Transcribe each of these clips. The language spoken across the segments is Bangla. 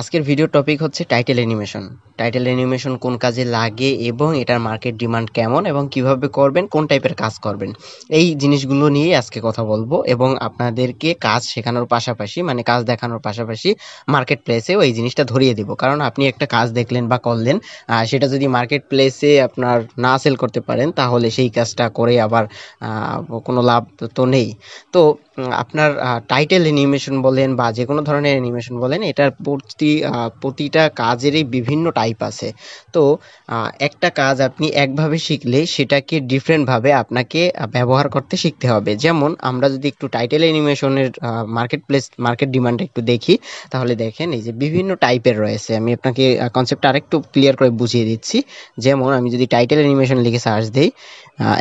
আজকের ভিডিও টপিক হচ্ছে টাইটেল অ্যানিমেশন টাইটেল অ্যানিমেশন কোন কাজে লাগে এবং এটার মার্কেট ডিমান্ড কেমন এবং কিভাবে করবেন কোন টাইপের কাজ করবেন এই জিনিসগুলো নিয়েই আজকে কথা বলবো এবং আপনাদেরকে কাজ শেখানোর পাশাপাশি মানে কাজ দেখানোর পাশাপাশি মার্কেট প্লেসেও এই জিনিসটা ধরিয়ে দিব কারণ আপনি একটা কাজ দেখলেন বা করলেন সেটা যদি মার্কেট প্লেসে আপনার না সেল করতে পারেন তাহলে সেই কাজটা করে আবার কোনো লাভ তো নেই তো আপনার টাইটেল অ্যানিমেশন বলেন বা যে কোনো ধরনের অ্যানিমেশন বলেন এটার প্রতি প্রতিটা কাজেরই বিভিন্ন টাইপ আছে তো একটা কাজ আপনি একভাবে শিখলে সেটাকে ডিফারেন্টভাবে আপনাকে ব্যবহার করতে শিখতে হবে যেমন আমরা যদি একটু টাইটেল অ্যানিমেশনের মার্কেট প্লেস মার্কেট ডিমান্ড একটু দেখি তাহলে দেখেন এই যে বিভিন্ন টাইপের রয়েছে আমি আপনাকে কনসেপ্ট আরেকটু ক্লিয়ার করে বুঝিয়ে দিচ্ছি যেমন আমি যদি টাইটেল অ্যানিমেশন লিখে সার্চ দিই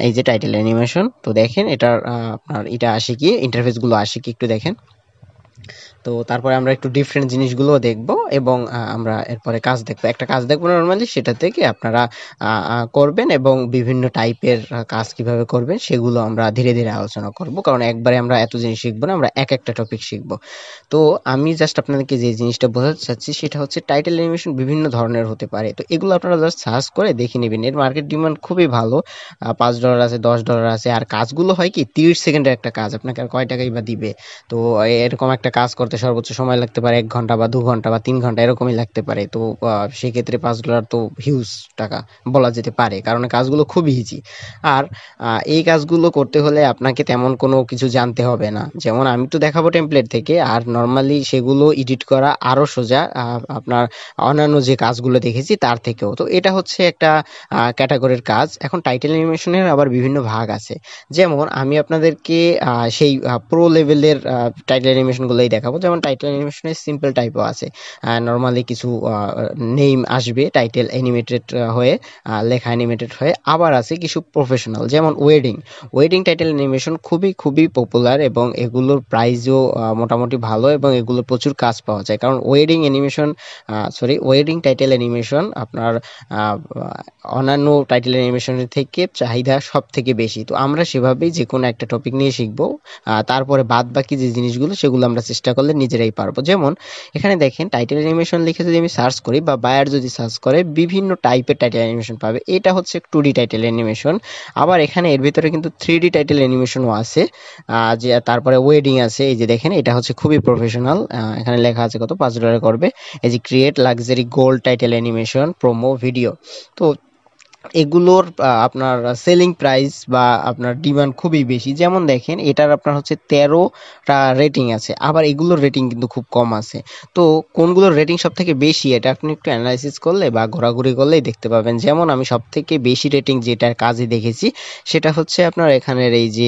এই যে টাইটেল অ্যানিমেশন তো দেখেন এটার আপনার এটা আসে কি ইন্টারফেসগুলো আসে কি একটু দেখেন তো তারপরে আমরা একটু ডিফারেন্ট জিনিসগুলো দেখব এবং আমরা এরপরে কাজ দেখব একটা কাজ দেখব নর্মালি সেটা থেকে আপনারা করবেন এবং বিভিন্ন টাইপের কাজ কিভাবে করবেন সেগুলো আমরা ধীরে ধীরে আলোচনা করব কারণ একবারে আমরা এত জিনিস শিখবো না আমরা এক একটা টপিক শিখব তো আমি জাস্ট আপনাদেরকে যে জিনিসটা বোঝাতে চাচ্ছি সেটা হচ্ছে টাইটেল অ্যানিমেশন বিভিন্ন ধরনের হতে পারে তো এগুলো আপনারা জাস্ট সার্চ করে দেখে নেবেন এর মার্কেট ডিমান্ড খুবই ভালো পাঁচ ডলার আছে দশ ডলার আছে আর কাজগুলো হয় কি তিরিশ সেকেন্ডের একটা কাজ আপনাকে আর কয় টাকাই বা দিবে তো এরকম একটা কাজ করতে হতে সর্বোচ্চ সময় লাগতে পারে এক ঘন্টা বা দু ঘন্টা বা তিন ঘন্টা এরকমই লাগতে পারে তো সেক্ষেত্রে পাঁচ ডলার তো হিউজ টাকা বলা যেতে পারে কারণ কাজগুলো খুবই ইজি আর এই কাজগুলো করতে হলে আপনাকে তেমন কোনো কিছু জানতে হবে না যেমন আমি তো দেখাবো টেমপ্লেট থেকে আর নর্মালি সেগুলো এডিট করা আরও সোজা আপনার অন্যান্য যে কাজগুলো দেখেছি তার থেকেও তো এটা হচ্ছে একটা ক্যাটাগরির কাজ এখন টাইটেল অ্যানিমেশনের আবার বিভিন্ন ভাগ আছে যেমন আমি আপনাদেরকে সেই প্রো লেভেলের টাইটেল অ্যানিমেশনগুলোই দেখাবো যেমন টাইটেল অ্যানিমেশনের সিম্পল টাইপও আছে নর্মালি কিছু নেম আসবে টাইটেল অ্যানিমেটেড হয়ে লেখা অ্যানিমেটেড হয়ে আবার আছে কিছু প্রফেশনাল যেমন ওয়েডিং ওয়েডিং টাইটেল অ্যানিমেশন খুবই খুবই পপুলার এবং এগুলোর প্রাইসও মোটামুটি ভালো এবং এগুলো প্রচুর কাজ পাওয়া যায় কারণ wedding animation sorry wedding title animation আপনার অন্যান্য টাইটেল অ্যানিমেশনের থেকে চাহিদা সব থেকে বেশি তো আমরা সেভাবেই যে কোনো একটা টপিক নিয়ে শিখবো তারপরে বাদ বাকি যে জিনিসগুলো সেগুলো আমরা চেষ্টা করলে তাহলে নিজেরাই পারবো যেমন এখানে দেখেন টাইটেল অ্যানিমেশন লিখে যদি আমি সার্চ করি বা বায়ার যদি সার্চ করে বিভিন্ন টাইপের টাইটেল অ্যানিমেশন পাবে এটা হচ্ছে টু ডি টাইটেল অ্যানিমেশন আবার এখানে এর ভিতরে কিন্তু থ্রি ডি টাইটেল অ্যানিমেশনও আছে যে তারপরে ওয়েডিং আছে এই যে দেখেন এটা হচ্ছে খুবই প্রফেশনাল এখানে লেখা আছে কত পাঁচ ডলার করবে এই যে create luxury gold title animation promo video তো এগুলোর আপনার সেলিং প্রাইস বা আপনার ডিমান্ড খুবই বেশি যেমন দেখেন এটার আপনার হচ্ছে তেরোটা রেটিং আছে আবার এগুলোর রেটিং কিন্তু খুব কম আছে তো কোনগুলোর রেটিং সব থেকে বেশি এটা আপনি একটু অ্যানালাইসিস করলে বা ঘোরাঘুরি করলেই দেখতে পাবেন যেমন আমি সব থেকে বেশি রেটিং যেটার কাজে দেখেছি সেটা হচ্ছে আপনার এখানের এই যে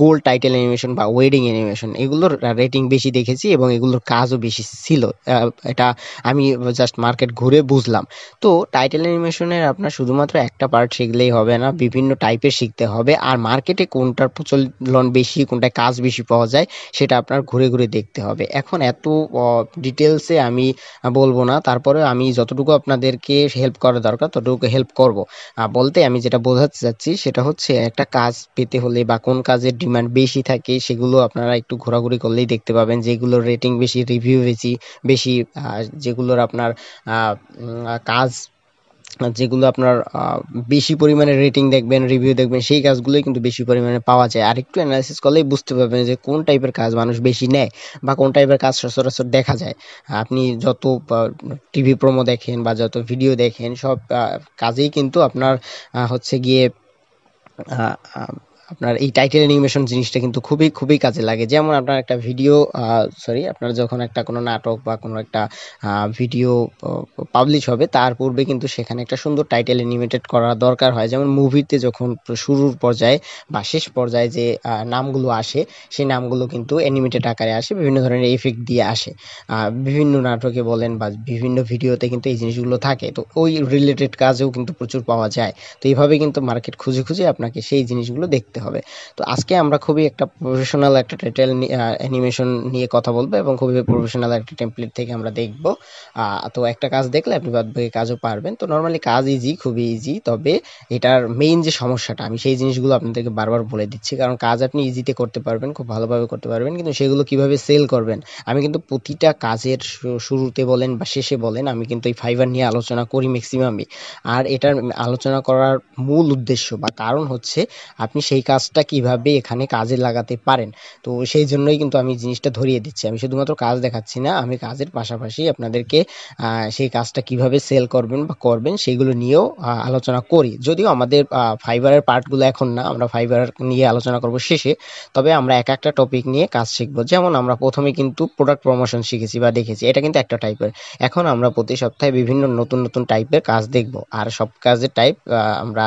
গোল টাইটেল অ্যানিমেশন বা ওয়েডিং অ্যানিমেশন এগুলোর রেটিং বেশি দেখেছি এবং এগুলোর কাজও বেশি ছিল এটা আমি জাস্ট মার্কেট ঘুরে বুঝলাম তো টাইটেল অ্যানিমেশনের আপনার শুধুমাত্র এক একটা পার্ট শিখলেই হবে না বিভিন্ন টাইপের শিখতে হবে আর মার্কেটে কোনটার প্রচলন বেশি কোনটায় কাজ বেশি পাওয়া যায় সেটা আপনার ঘুরে ঘুরে দেখতে হবে এখন এত ডিটেলসে আমি বলবো না তারপরে আমি যতটুকু আপনাদেরকে হেল্প করা দরকার ততটুকু হেল্প করব বলতে আমি যেটা বোঝাতে চাচ্ছি সেটা হচ্ছে একটা কাজ পেতে হলে বা কোন কাজের ডিমান্ড বেশি থাকে সেগুলো আপনারা একটু ঘোরাঘুরি করলেই দেখতে পাবেন যেগুলোর রেটিং বেশি রিভিউ বেশি বেশি যেগুলোর আপনার কাজ যেগুলো আপনার বেশি পরিমাণে রেটিং দেখবেন রিভিউ দেখবেন সেই কাজগুলোই কিন্তু বেশি পরিমাণে পাওয়া যায় আর একটু অ্যানালাইসিস করলেই বুঝতে পারবেন যে কোন টাইপের কাজ মানুষ বেশি নেয় বা কোন টাইপের কাজ সচরাচর দেখা যায় আপনি যত টিভি প্রোমো দেখেন বা যত ভিডিও দেখেন সব কাজেই কিন্তু আপনার হচ্ছে গিয়ে আপনার এই টাইটেল অ্যানিমেশন জিনিসটা কিন্তু খুবই খুবই কাজে লাগে যেমন আপনার একটা ভিডিও সরি আপনার যখন একটা কোনো নাটক বা কোনো একটা ভিডিও পাবলিশ হবে তার পূর্বে কিন্তু সেখানে একটা সুন্দর টাইটেল অ্যানিমেটেড করা দরকার হয় যেমন মুভিতে যখন শুরুর পর্যায়ে বা শেষ পর্যায়ে যে নামগুলো আসে সেই নামগুলো কিন্তু অ্যানিমেটেড আকারে আসে বিভিন্ন ধরনের এফেক্ট দিয়ে আসে বিভিন্ন নাটকে বলেন বা বিভিন্ন ভিডিওতে কিন্তু এই জিনিসগুলো থাকে তো ওই রিলেটেড কাজেও কিন্তু প্রচুর পাওয়া যায় তো এইভাবে কিন্তু মার্কেট খুঁজে খুঁজে আপনাকে সেই জিনিসগুলো দেখতে হবে তো আজকে আমরা খুবই একটা প্রফেশনাল একটা টাইটেল অ্যানিমেশন নিয়ে কথা বলবো এবং খুবই প্রফেশনাল একটা টেমপ্লেট থেকে আমরা দেখব তো একটা কাজ দেখলে আপনি বাদ বাকি কাজও পারবেন তো নর্মালি কাজ ইজি খুবই ইজি তবে এটার মেইন যে সমস্যাটা আমি সেই জিনিসগুলো আপনাদেরকে বারবার বলে দিচ্ছি কারণ কাজ আপনি ইজিতে করতে পারবেন খুব ভালোভাবে করতে পারবেন কিন্তু সেগুলো কিভাবে সেল করবেন আমি কিন্তু প্রতিটা কাজের শুরুতে বলেন বা শেষে বলেন আমি কিন্তু এই ফাইবার নিয়ে আলোচনা করি ম্যাক্সিমামই আর এটার আলোচনা করার মূল উদ্দেশ্য বা কারণ হচ্ছে আপনি সেই কাজটা কিভাবে এখানে কাজে লাগাতে পারেন তো সেই জন্যই কিন্তু আমি জিনিসটা ধরিয়ে দিচ্ছি আমি শুধুমাত্র কাজ দেখাচ্ছি না আমি কাজের পাশাপাশি আপনাদেরকে সেই কাজটা কিভাবে সেল করবেন বা করবেন সেগুলো নিয়েও আলোচনা করি যদিও আমাদের ফাইবারের পার্টগুলো এখন না আমরা ফাইবার নিয়ে আলোচনা করব শেষে তবে আমরা এক একটা টপিক নিয়ে কাজ শিখব যেমন আমরা প্রথমে কিন্তু প্রোডাক্ট প্রমোশন শিখেছি বা দেখেছি এটা কিন্তু একটা টাইপের এখন আমরা প্রতি সপ্তাহে বিভিন্ন নতুন নতুন টাইপের কাজ দেখব আর সব কাজের টাইপ আমরা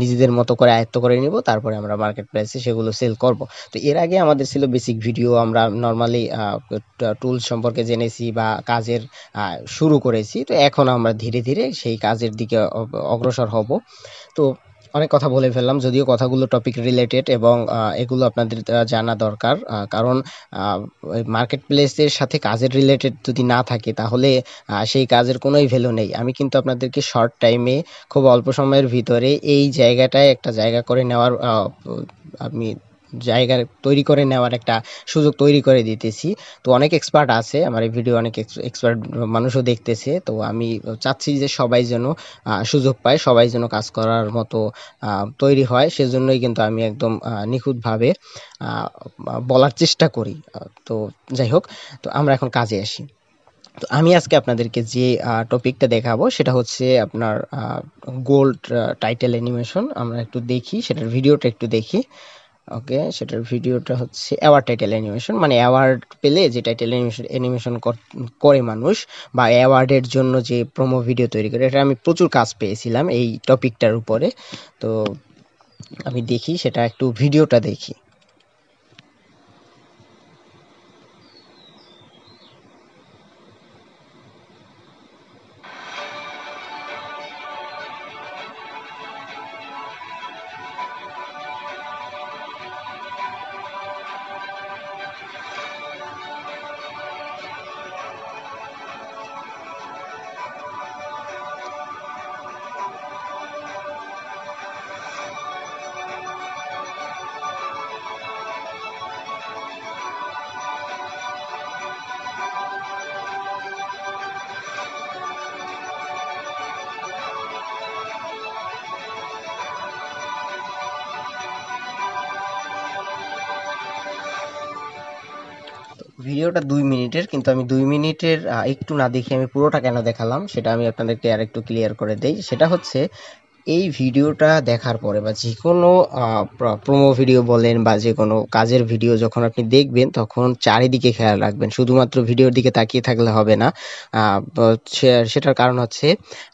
নিজেদের মতো করে আয়ত্ত করে নিব তারপরে করে আমরা মার্কেট প্রাইসে সেগুলো সেল করব তো এর আগে আমাদের ছিল বেসিক ভিডিও আমরা নর্মালি টুল সম্পর্কে জেনেছি বা কাজের শুরু করেছি তো এখন আমরা ধীরে ধীরে সেই কাজের দিকে অগ্রসর হব তো অনেক কথা বলে ফেললাম যদিও কথাগুলো টপিক রিলেটেড এবং এগুলো আপনাদের জানা দরকার কারণ মার্কেট প্লেসের সাথে কাজের রিলেটেড যদি না থাকে তাহলে সেই কাজের কোনোই ভ্যালু নেই আমি কিন্তু আপনাদেরকে শর্ট টাইমে খুব অল্প সময়ের ভিতরে এই জায়গাটায় একটা জায়গা করে নেওয়ার আমি জায়গা তৈরি করে নেওয়ার একটা সুযোগ তৈরি করে দিতেছি তো অনেক এক্সপার্ট আছে আমার এই ভিডিও অনেক এক্সপার্ট মানুষও দেখতেছে তো আমি চাচ্ছি যে সবাই যেন সুযোগ পায় সবাই যেন কাজ করার মতো তৈরি হয় সেজন্যই কিন্তু আমি একদম নিখুঁতভাবে বলার চেষ্টা করি তো যাই হোক তো আমরা এখন কাজে আসি তো আমি আজকে আপনাদেরকে যে টপিকটা দেখাবো সেটা হচ্ছে আপনার গোল্ড টাইটেল অ্যানিমেশন আমরা একটু দেখি সেটার ভিডিওটা একটু দেখি ওকে সেটার ভিডিওটা হচ্ছে অ্যাওয়ার্ড টাইটেল অ্যানিমেশন মানে অ্যাওয়ার্ড পেলে যে টাইটেল অ্যানিমেশন অ্যানিমেশন করে মানুষ বা অ্যাওয়ার্ডের জন্য যে প্রোমো ভিডিও তৈরি করে এটা আমি প্রচুর কাজ পেয়েছিলাম এই টপিকটার উপরে তো আমি দেখি সেটা একটু ভিডিওটা দেখি ভিডিওটা দুই মিনিটের কিন্তু আমি দুই মিনিটের একটু না দেখে আমি পুরোটা কেন দেখালাম সেটা আমি আপনাদেরকে আর একটু ক্লিয়ার করে দেই সেটা হচ্ছে এই ভিডিওটা দেখার পরে বা যে কোনো প্রোমো ভিডিও বলেন বা যে কোনো কাজের ভিডিও যখন আপনি দেখবেন তখন চারিদিকে খেয়াল রাখবেন শুধুমাত্র ভিডিওর দিকে তাকিয়ে থাকলে হবে না সেটার কারণ হচ্ছে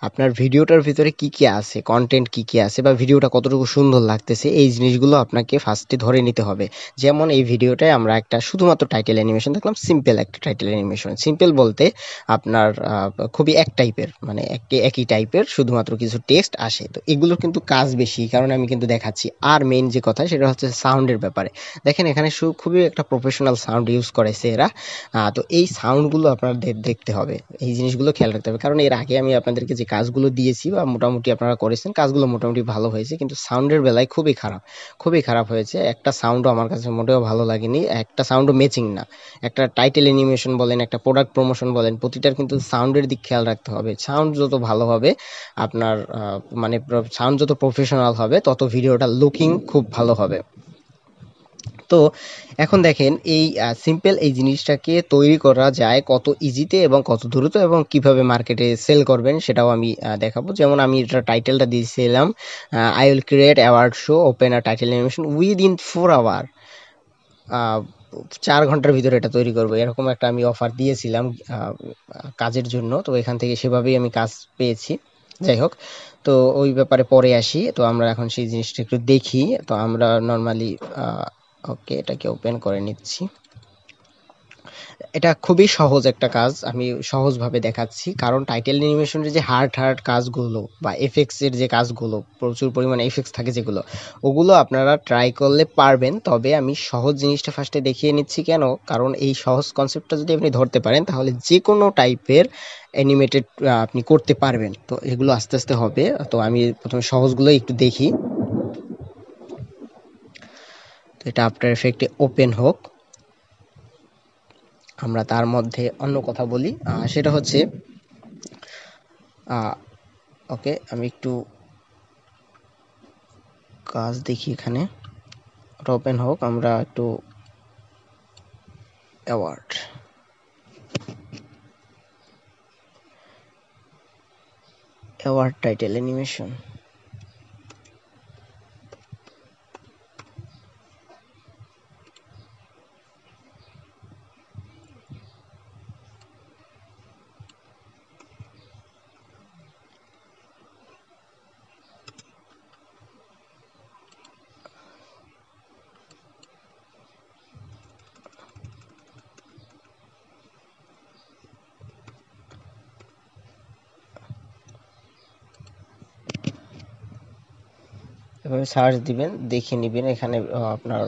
আপনার ভিডিওটার ভিতরে কি কি আছে কন্টেন্ট কি কি আছে বা ভিডিওটা কতটুকু সুন্দর লাগতেছে এই জিনিসগুলো আপনাকে ফার্স্টে ধরে নিতে হবে যেমন এই ভিডিওটায় আমরা একটা শুধুমাত্র টাইটেল অ্যানিমেশন দেখলাম সিম্পল একটা টাইটেল অ্যানিমেশন সিম্পল বলতে আপনার খুবই এক টাইপের মানে একই টাইপের শুধুমাত্র কিছু টেক্সট আসে তো এগুলোর কিন্তু কাজ বেশি কারণ আমি কিন্তু দেখাচ্ছি আর মেইন যে কথা সেটা হচ্ছে সাউন্ডের ব্যাপারে দেখেন এখানে খুবই একটা প্রফেশনাল সাউন্ড ইউজ করেছে এরা তো এই সাউন্ডগুলো আপনাদের দেখতে হবে এই জিনিসগুলো খেয়াল রাখতে হবে কারণ এর আগে আমি আপনাদেরকে যে কাজগুলো দিয়েছি বা মোটামুটি আপনারা করেছেন কাজগুলো মোটামুটি ভালো হয়েছে কিন্তু সাউন্ডের বেলায় খুবই খারাপ খুবই খারাপ হয়েছে একটা সাউন্ডও আমার কাছে মোটেও ভালো লাগেনি একটা সাউন্ডও ম্যাচিং না একটা টাইটেল অ্যানিমেশন বলেন একটা প্রোডাক্ট প্রমোশন বলেন প্রতিটার কিন্তু সাউন্ডের দিক খেয়াল রাখতে হবে সাউন্ড যত ভালো হবে আপনার মানে আপনার সাউন্ড যত প্রফেশনাল হবে তত ভিডিওটা লুকিং খুব ভালো হবে তো এখন দেখেন এই সিম্পল এই জিনিসটাকে তৈরি করা যায় কত ইজিতে এবং কত দ্রুত এবং কিভাবে মার্কেটে সেল করবেন সেটাও আমি দেখাবো যেমন আমি এটা টাইটেলটা দিয়েছিলাম I will create award show opener title animation within four hour চার ঘন্টার ভিতরে এটা তৈরি করবো এরকম একটা আমি অফার দিয়েছিলাম কাজের জন্য তো এখান থেকে সেভাবেই আমি কাজ পেয়েছি যাই হোক তো ওই ব্যাপারে পরে আসি তো আমরা এখন সেই জিনিসটা একটু দেখি তো আমরা নর্মালি ওকে এটাকে ওপেন করে নিচ্ছি এটা খুবই সহজ একটা কাজ আমি সহজভাবে দেখাচ্ছি কারণ টাইটেল অ্যানিমেশনের যে হার্ড হার্ড কাজগুলো বা এফেক্টসের যে কাজগুলো প্রচুর পরিমাণে এফেক্টস থাকে যেগুলো ওগুলো আপনারা ট্রাই করলে পারবেন তবে আমি সহজ জিনিসটা ফার্স্টে দেখিয়ে নিচ্ছি কেন কারণ এই সহজ কনসেপ্টটা যদি আপনি ধরতে পারেন তাহলে যে কোনো টাইপের অ্যানিমেটেড আপনি করতে পারবেন তো এগুলো আস্তে আস্তে হবে তো আমি প্রথমে সহজগুলো একটু দেখি তো এটা আফটার এফেক্টে ওপেন হোক আমরা তার মধ্যে অন্য কথা বলি সেটা হচ্ছে ওকে আমি একটু কাজ দেখি এখানে ওপেন হোক আমরা একটু অ্যাওয়ার্ড অ্যাওয়ার্ড টাইটেল অ্যানিমেশন এভাবে সার্চ দিবেন দেখে নেবেন এখানে আপনার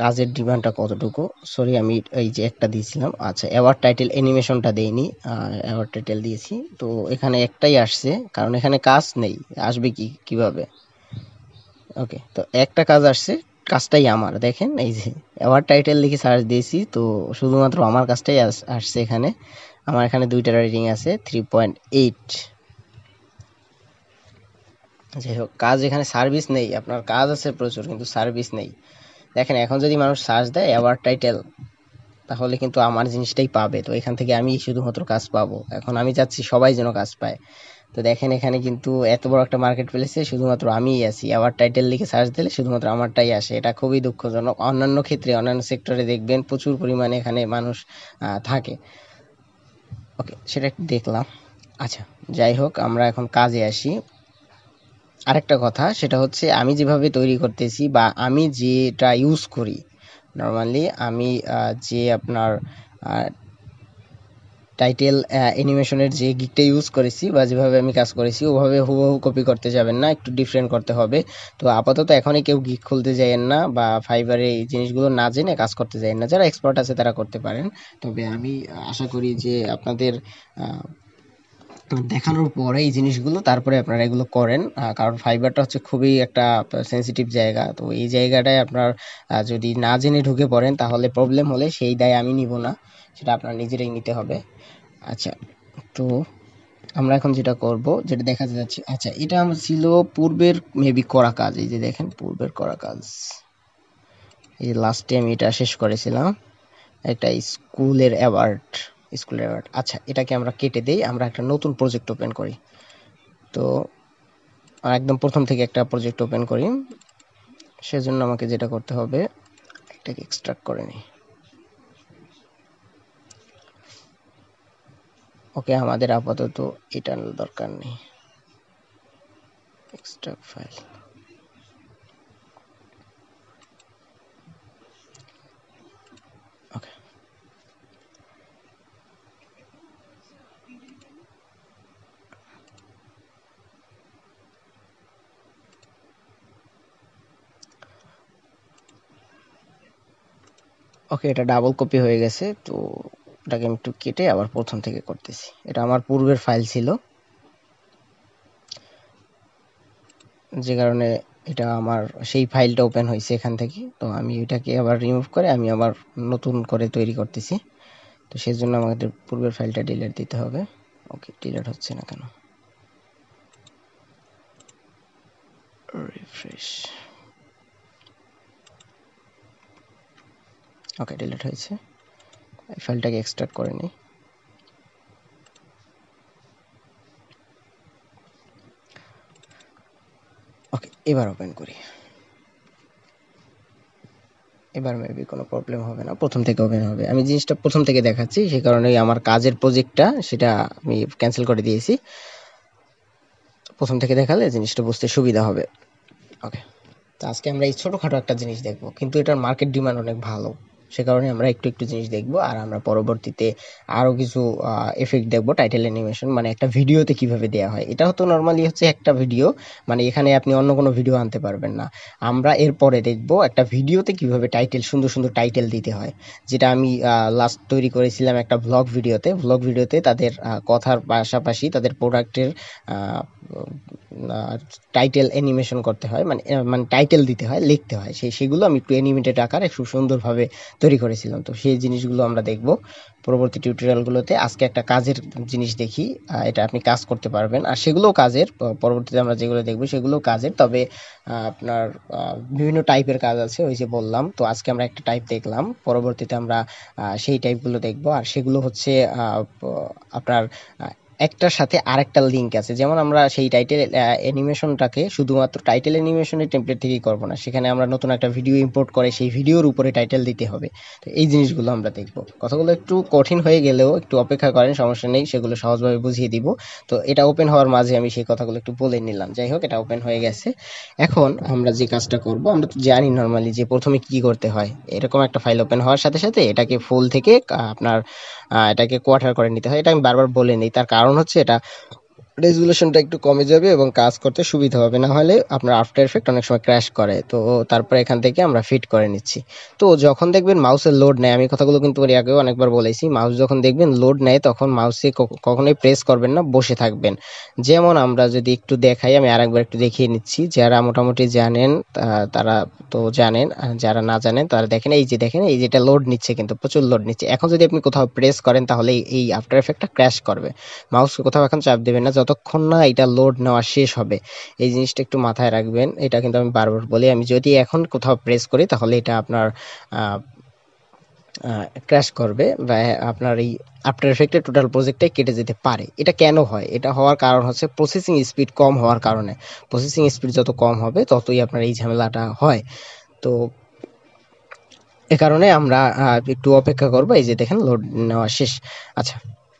কাজের ডিমান্ডটা কতটুকু সরি আমি এই যে একটা দিয়েছিলাম আচ্ছা অ্যাওয়ার্ড টাইটেল অ্যানিমেশনটা দেইনি অ্যাওয়ার্ড টাইটেল দিয়েছি তো এখানে একটাই আসছে কারণ এখানে কাজ নেই আসবে কি কিভাবে ওকে তো একটা কাজ আসছে কাজটাই আমার দেখেন এই যে অ্যাওয়ার্ড টাইটেল লিখে সার্চ দিয়েছি তো শুধুমাত্র আমার কাজটাই আসছে এখানে আমার এখানে দুইটা রেটিং আছে থ্রি পয়েন্ট এইট যাই হোক কাজ এখানে সার্ভিস নেই আপনার কাজ আছে প্রচুর কিন্তু সার্ভিস নেই দেখেন এখন যদি মানুষ সার্চ দেয় অ্যাওয়ার্ড টাইটেল তাহলে কিন্তু আমার জিনিসটাই পাবে তো এখান থেকে আমি শুধুমাত্র কাজ পাবো এখন আমি চাচ্ছি সবাই যেন কাজ পায় তো দেখেন এখানে কিন্তু এত বড় একটা মার্কেট প্লেসে শুধুমাত্র আমিই আছি অ্যাওয়ার্ড টাইটেল লিখে সার্চ দিলে শুধুমাত্র আমারটাই আসে এটা খুবই দুঃখজনক অন্যান্য ক্ষেত্রে অন্যান্য সেক্টরে দেখবেন প্রচুর পরিমাণে এখানে মানুষ থাকে ওকে সেটা একটু দেখলাম আচ্ছা যাই হোক আমরা এখন কাজে আসি আরেকটা কথা সেটা হচ্ছে আমি যেভাবে তৈরি করতেছি বা আমি যেটা ইউজ করি নর্মালি আমি যে আপনার টাইটেল অ্যানিমেশনের যে গিকটা ইউজ করেছি বা যেভাবে আমি কাজ করেছি ওভাবে হুবহু কপি করতে যাবেন না একটু ডিফারেন্ট করতে হবে তো আপাতত এখনই কেউ গিক খুলতে যায়েন না বা ফাইবারে এই জিনিসগুলো না জেনে কাজ করতে যায়েন না যারা এক্সপার্ট আছে তারা করতে পারেন তবে আমি আশা করি যে আপনাদের তো দেখানোর পরে এই জিনিসগুলো তারপরে আপনারা এগুলো করেন কারণ ফাইবারটা হচ্ছে খুবই একটা সেন্সিটিভ জায়গা তো এই জায়গাটায় আপনার যদি না জেনে ঢুকে পড়েন তাহলে প্রবলেম হলে সেই দায় আমি নিব না সেটা আপনার নিজেরাই নিতে হবে আচ্ছা তো আমরা এখন যেটা করব যেটা দেখা যাচ্ছে আচ্ছা এটা আমার ছিল পূর্বের মেবি করা কাজ এই যে দেখেন পূর্বের করা কাজ এই লাস্টে আমি এটা শেষ করেছিলাম একটা স্কুলের অ্যাওয়ার্ড স্কুল অ্যাওয়ার্ড আচ্ছা এটাকে আমরা কেটে দেই আমরা একটা নতুন প্রজেক্ট ওপেন করি তো একদম প্রথম থেকে একটা প্রজেক্ট ওপেন করি সেজন্য আমাকে যেটা করতে হবে এটাকে এক্সট্রাক্ট করে নিই ওকে আমাদের আপাতত এটার দরকার নেই এক্সট্রাক্ট ফাইল ওকে এটা ডাবল কপি হয়ে গেছে তো এটাকে আমি একটু কেটে আবার প্রথম থেকে করতেছি এটা আমার পূর্বের ফাইল ছিল যে কারণে এটা আমার সেই ফাইলটা ওপেন হয়েছে এখান থেকে তো আমি এটাকে আবার রিমুভ করে আমি আবার নতুন করে তৈরি করতেছি তো সেই জন্য আমাদের পূর্বের ফাইলটা ডিলেট দিতে হবে ওকে ডিলেট হচ্ছে না কেন রিফ্রেশ ওকে ডিলিট হয়েছে এই ফাইলটাকে এক্সট্রাক্ট করে নিই ওকে এবার ওপেন করি এবার মেবি কোনো প্রবলেম হবে না প্রথম থেকে ওপেন হবে আমি জিনিসটা প্রথম থেকে দেখাচ্ছি সেই কারণে আমার কাজের প্রজেক্টটা সেটা আমি ক্যান্সেল করে দিয়েছি প্রথম থেকে দেখালে জিনিসটা বুঝতে সুবিধা হবে ওকে তো আজকে আমরা এই ছোটোখাটো একটা জিনিস দেখবো কিন্তু এটার মার্কেট ডিমান্ড অনেক ভালো সে কারণে আমরা একটু একটু জিনিস দেখব আর আমরা পরবর্তীতে আরও কিছু এফেক্ট দেখব টাইটেল অ্যানিমেশন মানে একটা ভিডিওতে কিভাবে দেওয়া হয় এটা হতো নর্মালি হচ্ছে একটা ভিডিও মানে এখানে আপনি অন্য কোনো ভিডিও আনতে পারবেন না আমরা এরপরে দেখব একটা ভিডিওতে কিভাবে টাইটেল সুন্দর সুন্দর টাইটেল দিতে হয় যেটা আমি লাস্ট তৈরি করেছিলাম একটা ব্লগ ভিডিওতে ব্লগ ভিডিওতে তাদের কথার পাশাপাশি তাদের প্রোডাক্টের টাইটেল অ্যানিমেশন করতে হয় মানে মানে টাইটেল দিতে হয় লিখতে হয় সেই সেগুলো আমি একটু অ্যানিমেটেড আকারে খুব সুন্দরভাবে তৈরি করেছিলাম তো সেই জিনিসগুলো আমরা দেখব পরবর্তী টিউটোরিয়ালগুলোতে আজকে একটা কাজের জিনিস দেখি এটা আপনি কাজ করতে পারবেন আর সেগুলো কাজের পরবর্তীতে আমরা যেগুলো দেখব সেগুলো কাজের তবে আপনার বিভিন্ন টাইপের কাজ আছে ওই যে বললাম তো আজকে আমরা একটা টাইপ দেখলাম পরবর্তীতে আমরা সেই টাইপগুলো দেখব আর সেগুলো হচ্ছে আপনার একটার সাথে আরেকটা লিঙ্ক আছে যেমন আমরা সেই টাইটেল অ্যানিমেশনটাকে শুধুমাত্র টাইটেল অ্যানিমেশনের টেমপ্লেট থেকেই করব না সেখানে আমরা নতুন একটা ভিডিও ইম্পোর্ট করে সেই ভিডিওর উপরে টাইটেল দিতে হবে তো এই জিনিসগুলো আমরা দেখব কথাগুলো একটু কঠিন হয়ে গেলেও একটু অপেক্ষা করেন সমস্যা নেই সেগুলো সহজভাবে বুঝিয়ে দিব তো এটা ওপেন হওয়ার মাঝে আমি সেই কথাগুলো একটু বলে নিলাম যাই হোক এটা ওপেন হয়ে গেছে এখন আমরা যে কাজটা করব আমরা তো জানি নর্মালি যে প্রথমে কি করতে হয় এরকম একটা ফাইল ওপেন হওয়ার সাথে সাথে এটাকে ফুল থেকে আপনার এটাকে কোয়ার্টার করে নিতে হয় এটা আমি বারবার বলে নিই তার কারণ হচ্ছে এটা রেজুলেশনটা একটু কমে যাবে এবং কাজ করতে সুবিধা হবে না হলে আপনার আফটার এফেক্ট অনেক সময় ক্র্যাশ করে তো তারপরে এখান থেকে আমরা ফিট করে নিচ্ছি তো যখন দেখবেন মাউসের লোড নেয় আমি কথাগুলো কিন্তু এর আগেও অনেকবার বলেছি মাউস যখন দেখবেন লোড নেয় তখন মাউসে কখনোই প্রেস করবেন না বসে থাকবেন যেমন আমরা যদি একটু দেখাই আমি আরেকবার একটু দেখিয়ে নিচ্ছি যারা মোটামুটি জানেন তারা তো জানেন যারা না জানেন তারা দেখেন এই যে দেখেন এই যেটা লোড নিচ্ছে কিন্তু প্রচুর লোড নিচ্ছে এখন যদি আপনি কোথাও প্রেস করেন তাহলে এই আফটার এফেক্টটা ক্র্যাশ করবে মাউসকে কোথাও এখন চাপ দেবেন না যতক্ষণ না এটা লোড নেওয়া শেষ হবে এই জিনিসটা একটু মাথায় রাখবেন এটা কিন্তু আমি বারবার বলি আমি যদি এখন কোথাও প্রেস করি তাহলে এটা আপনার ক্র্যাশ করবে বা আপনার এই আফটার এফেক্টে টোটাল প্রজেক্টটাই কেটে যেতে পারে এটা কেন হয় এটা হওয়ার কারণ হচ্ছে প্রসেসিং স্পিড কম হওয়ার কারণে প্রসেসিং স্পিড যত কম হবে ততই আপনার এই ঝামেলাটা হয় তো এ কারণে আমরা একটু অপেক্ষা করবো এই যে দেখেন লোড নেওয়া শেষ আচ্ছা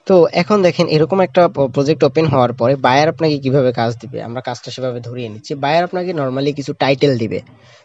তো এখন দেখেন এরকম একটা প্রজেক্ট ওপেন হওয়ার পরে বায়ার আপনাকে কিভাবে কাজ দিবে আমরা কাজটা সেভাবে ধরিয়ে নিচ্ছি বায়ার আপনাকে নর্মালি কিছু টাইটেল দিবে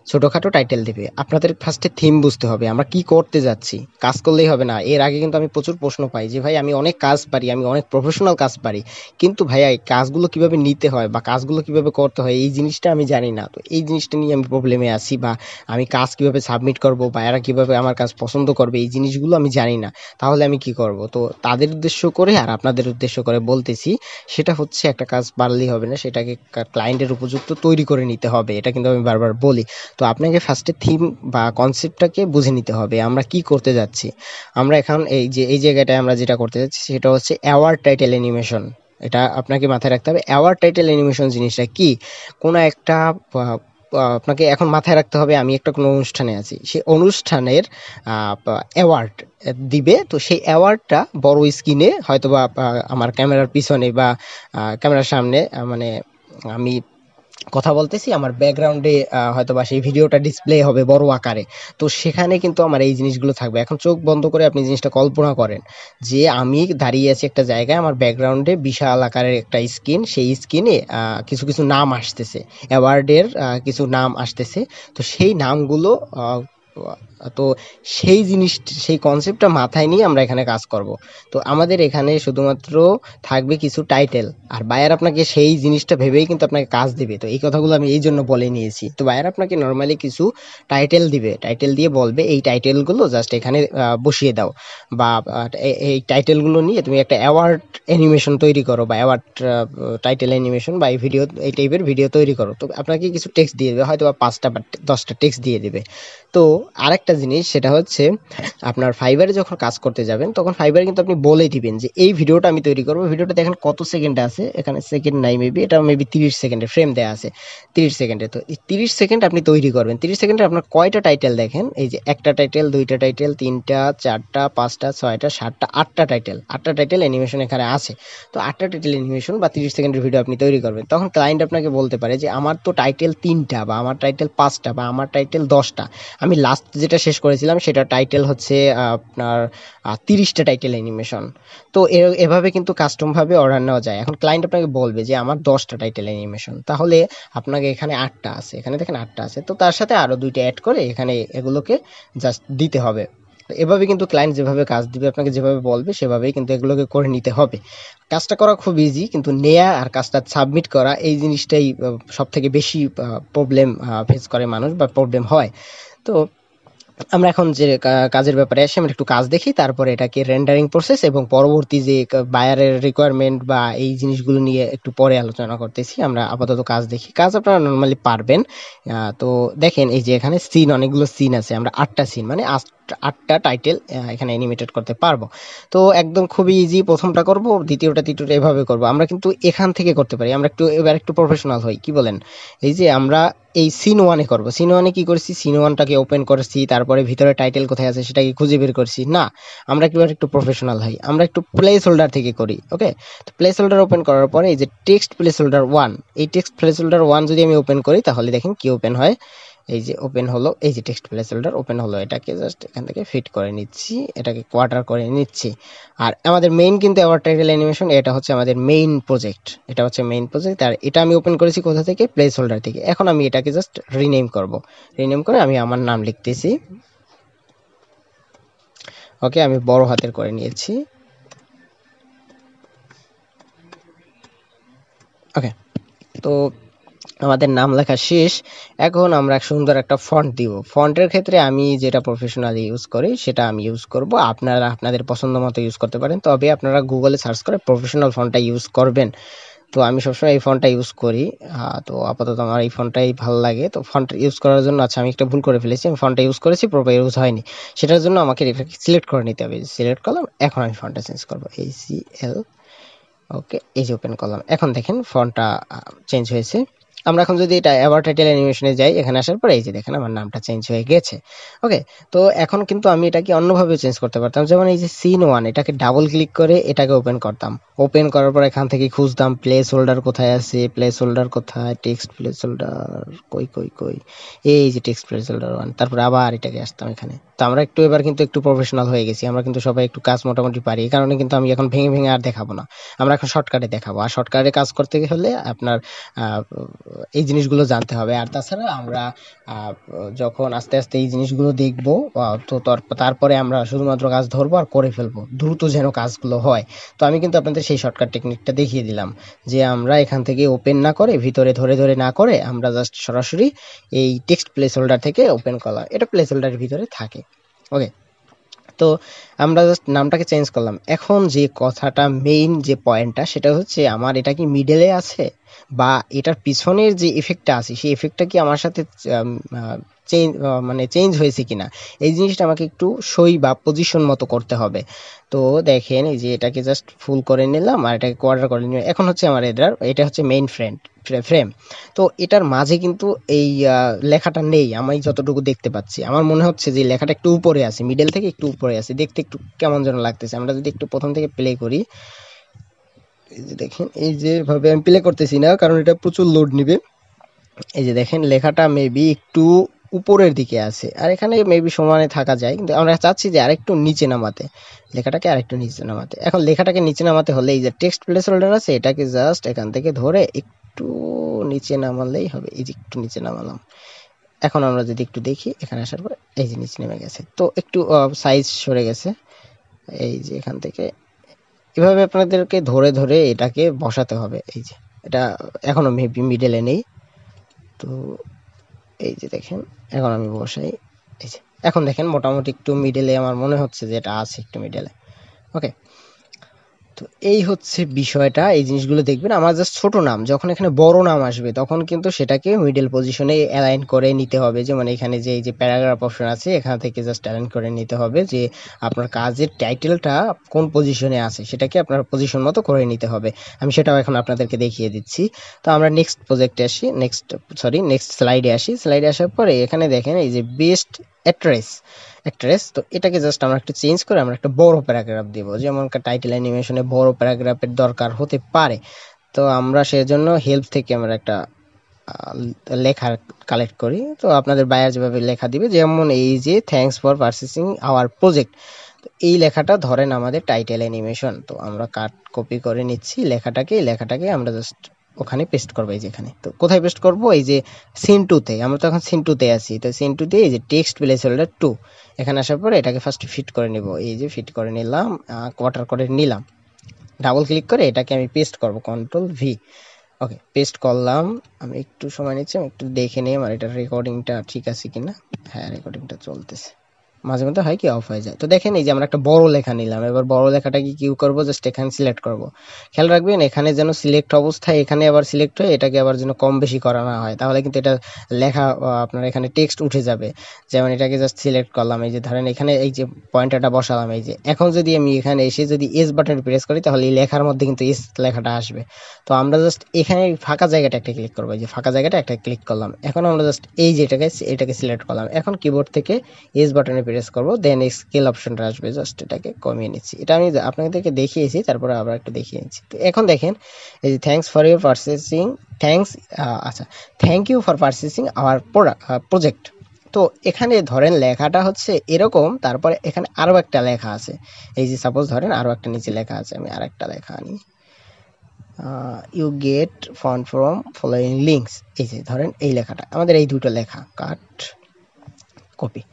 ছোটোখাটো টাইটেল দিবে আপনাদের ফার্স্টে থিম বুঝতে হবে আমরা কি করতে যাচ্ছি কাজ করলেই হবে না এর আগে কিন্তু আমি প্রচুর প্রশ্ন পাই যে ভাই আমি অনেক কাজ পারি আমি অনেক প্রফেশনাল কাজ পারি কিন্তু ভাইয়া এই কাজগুলো কিভাবে নিতে হয় বা কাজগুলো কিভাবে করতে হয় এই জিনিসটা আমি জানি না তো এই জিনিসটা নিয়ে আমি প্রবলেমে আছি বা আমি কাজ কিভাবে সাবমিট করব বা এরা কিভাবে আমার কাজ পছন্দ করবে এই জিনিসগুলো আমি জানি না তাহলে আমি কি করব তো তাদের উদ্দেশ্য করে আর আপনাদের উদ্দেশ্য করে বলতেছি সেটা হচ্ছে একটা কাজ পারলেই হবে না সেটাকে ক্লায়েন্টের উপযুক্ত তৈরি করে নিতে হবে এটা কিন্তু আমি বারবার বলি তো আপনাকে ফার্স্টে থিম বা কনসেপ্টটাকে বুঝে নিতে হবে আমরা কি করতে যাচ্ছি আমরা এখন এই যে এই জায়গাটায় আমরা যেটা করতে যাচ্ছি সেটা হচ্ছে অ্যাওয়ার্ড টাইটেল অ্যানিমেশন এটা আপনাকে মাথায় রাখতে হবে অ্যাওয়ার্ড টাইটেল অ্যানিমেশন জিনিসটা কি কোনো একটা আপনাকে এখন মাথায় রাখতে হবে আমি একটা কোনো অনুষ্ঠানে আছি সেই অনুষ্ঠানের অ্যাওয়ার্ড দিবে তো সেই অ্যাওয়ার্ডটা বড় স্ক্রিনে হয়তোবা আমার ক্যামেরার পিছনে বা ক্যামেরার সামনে মানে আমি কথা বলতেছি আমার ব্যাকগ্রাউন্ডে হয়তো বা সেই ভিডিওটা ডিসপ্লে হবে বড় আকারে তো সেখানে কিন্তু আমার এই জিনিসগুলো থাকবে এখন চোখ বন্ধ করে আপনি জিনিসটা কল্পনা করেন যে আমি দাঁড়িয়ে আছি একটা জায়গায় আমার ব্যাকগ্রাউন্ডে বিশাল আকারের একটা স্ক্রিন সেই স্ক্রিনে কিছু কিছু নাম আসতেছে অ্যাওয়ার্ডের কিছু নাম আসতেছে তো সেই নামগুলো তো সেই জিনিস সেই কনসেপ্টটা মাথায় নিয়ে আমরা এখানে কাজ করব তো আমাদের এখানে শুধুমাত্র থাকবে কিছু টাইটেল আর বায়ার আপনাকে সেই জিনিসটা ভেবেই কিন্তু আপনাকে কাজ দেবে তো এই কথাগুলো আমি এই জন্য বলে নিয়েছি তো বায়ার আপনাকে নর্মালি কিছু টাইটেল দিবে টাইটেল দিয়ে বলবে এই টাইটেলগুলো জাস্ট এখানে বসিয়ে দাও বা এই টাইটেলগুলো নিয়ে তুমি একটা অ্যাওয়ার্ড অ্যানিমেশন তৈরি করো বা অ্যাওয়ার্ড টাইটেল অ্যানিমেশন বা এই ভিডিও এই টাইপের ভিডিও তৈরি করো তো আপনাকে কিছু টেক্সট দিয়ে দেবে হয়তো বা পাঁচটা বা দশটা টেক্সট দিয়ে দেবে তো আরেকটা একটা জিনিস সেটা হচ্ছে আপনার ফাইবারে যখন কাজ করতে যাবেন তখন ফাইবারে কিন্তু আপনি বলেই দিবেন যে এই ভিডিওটা আমি তৈরি করবো ভিডিওটা দেখেন কত সেকেন্ডে আছে এখানে সেকেন্ড নাই মেবি এটা মেবি তিরিশ সেকেন্ডে ফ্রেম দেওয়া আছে তিরিশ সেকেন্ডে তো তিরিশ সেকেন্ড আপনি তৈরি করবেন তিরিশ সেকেন্ডে আপনার কয়টা টাইটেল দেখেন এই যে একটা টাইটেল দুইটা টাইটেল তিনটা চারটা পাঁচটা ছয়টা সাতটা আটটা টাইটেল আটটা টাইটেল অ্যানিমেশন এখানে আছে তো আটটা টাইটেল অ্যানিমেশন বা তিরিশ সেকেন্ডের ভিডিও আপনি তৈরি করবেন তখন ক্লায়েন্ট আপনাকে বলতে পারে যে আমার তো টাইটেল তিনটা বা আমার টাইটেল পাঁচটা বা আমার টাইটেল দশটা আমি লাস্ট যেটা শেষ করেছিলাম সেটা টাইটেল হচ্ছে আপনার তিরিশটা টাইটেল অ্যানিমেশন তো এভাবে কিন্তু কাস্টমভাবে অর্ডার নেওয়া যায় এখন ক্লায়েন্ট আপনাকে বলবে যে আমার দশটা টাইটেল অ্যানিমেশন তাহলে আপনাকে এখানে আটটা আছে এখানে দেখেন আটটা আছে তো তার সাথে আরও দুইটা অ্যাড করে এখানে এগুলোকে জাস্ট দিতে হবে এভাবে কিন্তু ক্লায়েন্ট যেভাবে কাজ দিবে আপনাকে যেভাবে বলবে সেভাবেই কিন্তু এগুলোকে করে নিতে হবে কাজটা করা খুব ইজি কিন্তু নেয়া আর কাজটা সাবমিট করা এই জিনিসটাই সব থেকে বেশি প্রবলেম ফেস করে মানুষ বা প্রবলেম হয় তো আমরা এখন যে কাজের ব্যাপারে আসি আমরা একটু কাজ দেখি তারপরে এটাকে রেন্ডারিং প্রসেস এবং পরবর্তী যে বায়ারের রিকোয়ারমেন্ট বা এই জিনিসগুলো নিয়ে একটু পরে আলোচনা করতেছি আমরা আপাতত কাজ দেখি কাজ আপনারা নর্মালি পারবেন তো দেখেন এই যে এখানে সিন অনেকগুলো সিন আছে আমরা আটটা সিন মানে আটটা টাইটেল এখানে অ্যানিমেটেড করতে পারবো তো একদম খুবই ইজি প্রথমটা করব দ্বিতীয়টা তৃতীয়টা এভাবে করব আমরা কিন্তু এখান থেকে করতে পারি আমরা একটু এবার একটু প্রফেশনাল হই কি বলেন এই যে আমরা এই সিন ওয়ানে করবো সিন ওয়ানে কি করেছি সিন ওয়ানটাকে ওপেন করেছি তারপর করে ভিতরে টাইটেল কোথায় আছে সেটা কি খুঁজে বের করছি না আমরা কিভাবে একটু প্রফেশনাল হই আমরা একটু প্লেস হোল্ডার থেকে করি ওকে তো প্লেস হোল্ডার ওপেন করার পরে এই যে টেক্সট প্লেস হোল্ডার ওয়ান এই টেক্সট প্লেস হোল্ডার ওয়ান যদি আমি ওপেন করি তাহলে দেখেন কি ওপেন হয় এই যে ওপেন হলো এই যে টেক্সট প্লেস হোল্ডার ওপেন হলো এটাকে জাস্ট এখান থেকে ফিট করে নিচ্ছি এটাকে কোয়ার্টার করে নিচ্ছি আর আমাদের মেইন কিন্তু আবার টাইটেল অ্যানিমেশন এটা হচ্ছে আমাদের মেইন প্রজেক্ট এটা হচ্ছে মেইন প্রজেক্ট আর এটা আমি ওপেন করেছি কোথা থেকে প্লেস হোল্ডার থেকে এখন আমি এটাকে জাস্ট রিনেম করব রিনেম করে আমি আমার নাম লিখতেছি ওকে আমি বড় হাতের করে নিয়েছি ওকে তো আমাদের নাম লেখা শেষ এখন আমরা সুন্দর একটা ফন্ট দিব ফন্টের ক্ষেত্রে আমি যেটা প্রফেশনালি ইউজ করি সেটা আমি ইউজ করব আপনারা আপনাদের পছন্দ মতো ইউজ করতে পারেন তবে আপনারা গুগলে সার্চ করে প্রফেশনাল ফোনটা ইউজ করবেন তো আমি সবসময় এই ফোনটা ইউজ করি তো আপাতত আমার এই ফোনটাই ভালো লাগে তো ফোনটা ইউজ করার জন্য আচ্ছা আমি একটা ভুল করে ফেলেছি আমি ফোনটা ইউজ করেছি প্রপার ইউজ হয়নি সেটার জন্য আমাকে সিলেক্ট করে নিতে হবে সিলেক্ট করলাম এখন আমি ফোনটা চেঞ্জ করবো এই সি এল ওকে এই যে ওপেন করলাম এখন দেখেন ফোনটা চেঞ্জ হয়েছে আমরা এখন যদি এটা অ্যাভার টাইটেল অ্যানিমেশনে যাই এখানে আসার পরে এই যে দেখেন আমার নামটা চেঞ্জ হয়ে গেছে ওকে তো এখন কিন্তু আমি এটাকে অন্যভাবে চেঞ্জ করতে পারতাম যেমন এই যে সিন ওয়ান এটাকে ডাবল ক্লিক করে এটাকে ওপেন করতাম ওপেন করার পর এখান থেকে খুঁজতাম প্লেস হোল্ডার কোথায় আছে প্লেস হোল্ডার কোথায় টেক্সট প্লেস হোল্ডার কই কই কই এই যে টেক্সট প্লেস হোল্ডার ওয়ান তারপর আবার এটাকে আসতাম এখানে তো আমরা একটু এবার কিন্তু একটু প্রফেশনাল হয়ে গেছি আমরা কিন্তু সবাই একটু কাজ মোটামুটি পারি এই কারণে কিন্তু আমি এখন ভেঙে ভেঙে আর দেখাবো না আমরা এখন শর্টকাটে দেখাবো আর শর্টকাটে কাজ করতে হলে আপনার এই জিনিসগুলো জানতে হবে আর তাছাড়া আমরা যখন আস্তে আস্তে এই জিনিসগুলো দেখব তো তারপরে আমরা শুধুমাত্র কাজ ধরবো আর করে ফেলবো দ্রুত যেন কাজগুলো হয় তো আমি কিন্তু আপনাদের সেই শর্টকাট টেকনিকটা দেখিয়ে দিলাম যে আমরা এখান থেকে ওপেন না করে ভিতরে ধরে ধরে না করে আমরা জাস্ট সরাসরি এই টেক্সট প্লেস হোল্ডার থেকে ওপেন করা এটা প্লেস হোল্ডারের ভিতরে থাকে ওকে তো আমরা জাস্ট নামটাকে চেঞ্জ করলাম এখন যে কথাটা মেইন যে পয়েন্টটা সেটা হচ্ছে আমার এটা কি মিডেলে আছে বা এটার পিছনের যে ইফেক্টটা আছে সেই ইফেক্টটা কি আমার সাথে চেঞ্জ মানে চেঞ্জ হয়েছে কিনা এই জিনিসটা আমাকে একটু সই বা পজিশন মতো করতে হবে তো দেখেন এই যে এটাকে জাস্ট ফুল করে নিলাম আর এটাকে কোয়ার্টার করে নিলাম এখন হচ্ছে আমার এটার এটা হচ্ছে মেইন ফ্রেন্ড ফ্রেম তো এটার মাঝে কিন্তু এই লেখাটা নেই আমি যতটুকু দেখতে পাচ্ছি আমার মনে হচ্ছে যে লেখাটা একটু উপরে আছে মিডল থেকে একটু উপরে আছে দেখতে একটু কেমন যেন লাগতেছে আমরা যদি একটু প্রথম থেকে প্লে করি এই যে দেখেন এই যে ভাবে আমি প্লে করতেছি না কারণ এটা প্রচুর লোড নিবে এই যে দেখেন লেখাটা মেবি একটু উপরের দিকে আছে আর এখানে মেবি সমানে থাকা যায় কিন্তু আমরা চাচ্ছি যে আরেকটু নিচে নামাতে লেখাটাকে আরেকটু নিচে নামাতে এখন লেখাটাকে নিচে নামাতে হলে এই যে টেক্সট প্লেস হোল্ডার আছে এটাকে জাস্ট এখান থেকে ধরে একটু নিচে নামালেই হবে এই যে একটু নিচে নামালাম এখন আমরা যদি একটু দেখি এখানে আসার পর এই যে নিচে নেমে গেছে তো একটু সাইজ সরে গেছে এই যে এখান থেকে এভাবে আপনাদেরকে ধরে ধরে এটাকে বসাতে হবে এই যে এটা এখনো মেবি মিডেলে নেই তো এই যে দেখেন এখন আমি বসাই এই যে এখন দেখেন মোটামুটি একটু মিডেলে আমার মনে হচ্ছে যে এটা আছে একটু মিডেলে ওকে তো এই হচ্ছে বিষয়টা এই জিনিসগুলো দেখবেন আমার জাস্ট ছোট নাম যখন এখানে বড় নাম আসবে তখন কিন্তু সেটাকে মিডল পজিশনে অ্যালাইন করে নিতে হবে যে মানে এখানে যে এই যে প্যারাগ্রাফ অপশন আছে এখান থেকে জাস্ট অ্যালাইন করে নিতে হবে যে আপনার কাজের টাইটেলটা কোন পজিশনে আছে সেটাকে আপনার পজিশন মতো করে নিতে হবে আমি সেটাও এখন আপনাদেরকে দেখিয়ে দিচ্ছি তো আমরা নেক্সট প্রজেক্টে আসি নেক্সট সরি নেক্সট স্লাইডে আসি স্লাইডে আসার পরে এখানে দেখেন এই যে বেস্ট অ্যাড্রেস অ্যাক্ট্রেস তো এটাকে জাস্ট আমরা একটু চেঞ্জ করে আমরা একটা বড় প্যারাগ্রাফ দিব যেমন টাইটেল অ্যানিমেশনে বড় প্যারাগ্রাফের দরকার হতে পারে তো আমরা সেজন্য হেল্প থেকে আমরা একটা লেখা কালেক্ট করি তো আপনাদের বায়ার যেভাবে লেখা দিবে যেমন এই যে thanks for purchasing our project এই লেখাটা ধরেন আমাদের টাইটেল অ্যানিমেশন তো আমরা কাট কপি করে নিচ্ছি লেখাটাকে এই লেখাটাকে আমরা জাস্ট ওখানে পেস্ট করবো এই যেখানে তো কোথায় পেস্ট করবো এই যে সিন টুতে আমরা তো এখন সিন টুতে আছি তো সিন টুতে এই যে টেক্সট প্লেস হোল্ডার টু এখানে আসার পরে এটাকে ফার্স্ট ফিট করে নেব এই যে ফিট করে নিলাম কোয়ার্টার করে নিলাম ডাবল ক্লিক করে এটাকে আমি পেস্ট করব কন্ট্রোল ভি ওকে পেস্ট করলাম আমি একটু সময় নিচ্ছি আমি একটু দেখে নিই আমার এটা রেকর্ডিংটা ঠিক আছে কিনা হ্যাঁ রেকর্ডিংটা চলতেছে মাঝে মধ্যে হয় কি অফ হয়ে যায় তো দেখেন এই যে আমরা একটা বড় লেখা নিলাম এবার বড় লেখাটাকে কিউ করব জাস্ট এখানে সিলেক্ট করব খেয়াল রাখবেন এখানে যেন সিলেক্ট অবস্থায় এখানে আবার সিলেক্ট হয়ে এটাকে আবার যেন কম বেশি করা না হয় তাহলে কিন্তু এটা লেখা আপনার এখানে টেক্সট উঠে যাবে যেমন এটাকে জাস্ট সিলেক্ট করলাম এই যে ধরেন এখানে এই যে পয়েন্টটা বসালাম এই যে এখন যদি আমি এখানে এসে যদি এস বাটন প্রেস করি তাহলে এই লেখার মধ্যে কিন্তু এস লেখাটা আসবে তো আমরা জাস্ট এখানে ফাঁকা জায়গাটা একটা ক্লিক করবো যে ফাঁকা জায়গাটা একটা ক্লিক করলাম এখন আমরা জাস্ট এই যে এটাকে এটাকে সিলেক্ট করলাম এখন কিবোর্ড থেকে এস বাটনে প্রেস করবো দেন স্কেল অপশনটা আসবে জাস্ট এটাকে কমিয়ে নিচ্ছি এটা আমি আপনাদেরকে দেখিয়েছি তারপরে আবার একটা দেখিয়ে নিচ্ছি তো এখন দেখেন এই যে thanks for your purchasing thanks আচ্ছা thank you for purchasing our product project তো এখানে ধরেন লেখাটা হচ্ছে এরকম তারপরে এখানে আরও একটা লেখা আছে এই যে সাপোজ ধরেন আরও একটা নিচে লেখা আছে আমি আর একটা লেখা আনি you get font from following links এই যে ধরেন এই লেখাটা আমাদের এই দুটো লেখা কাট কপি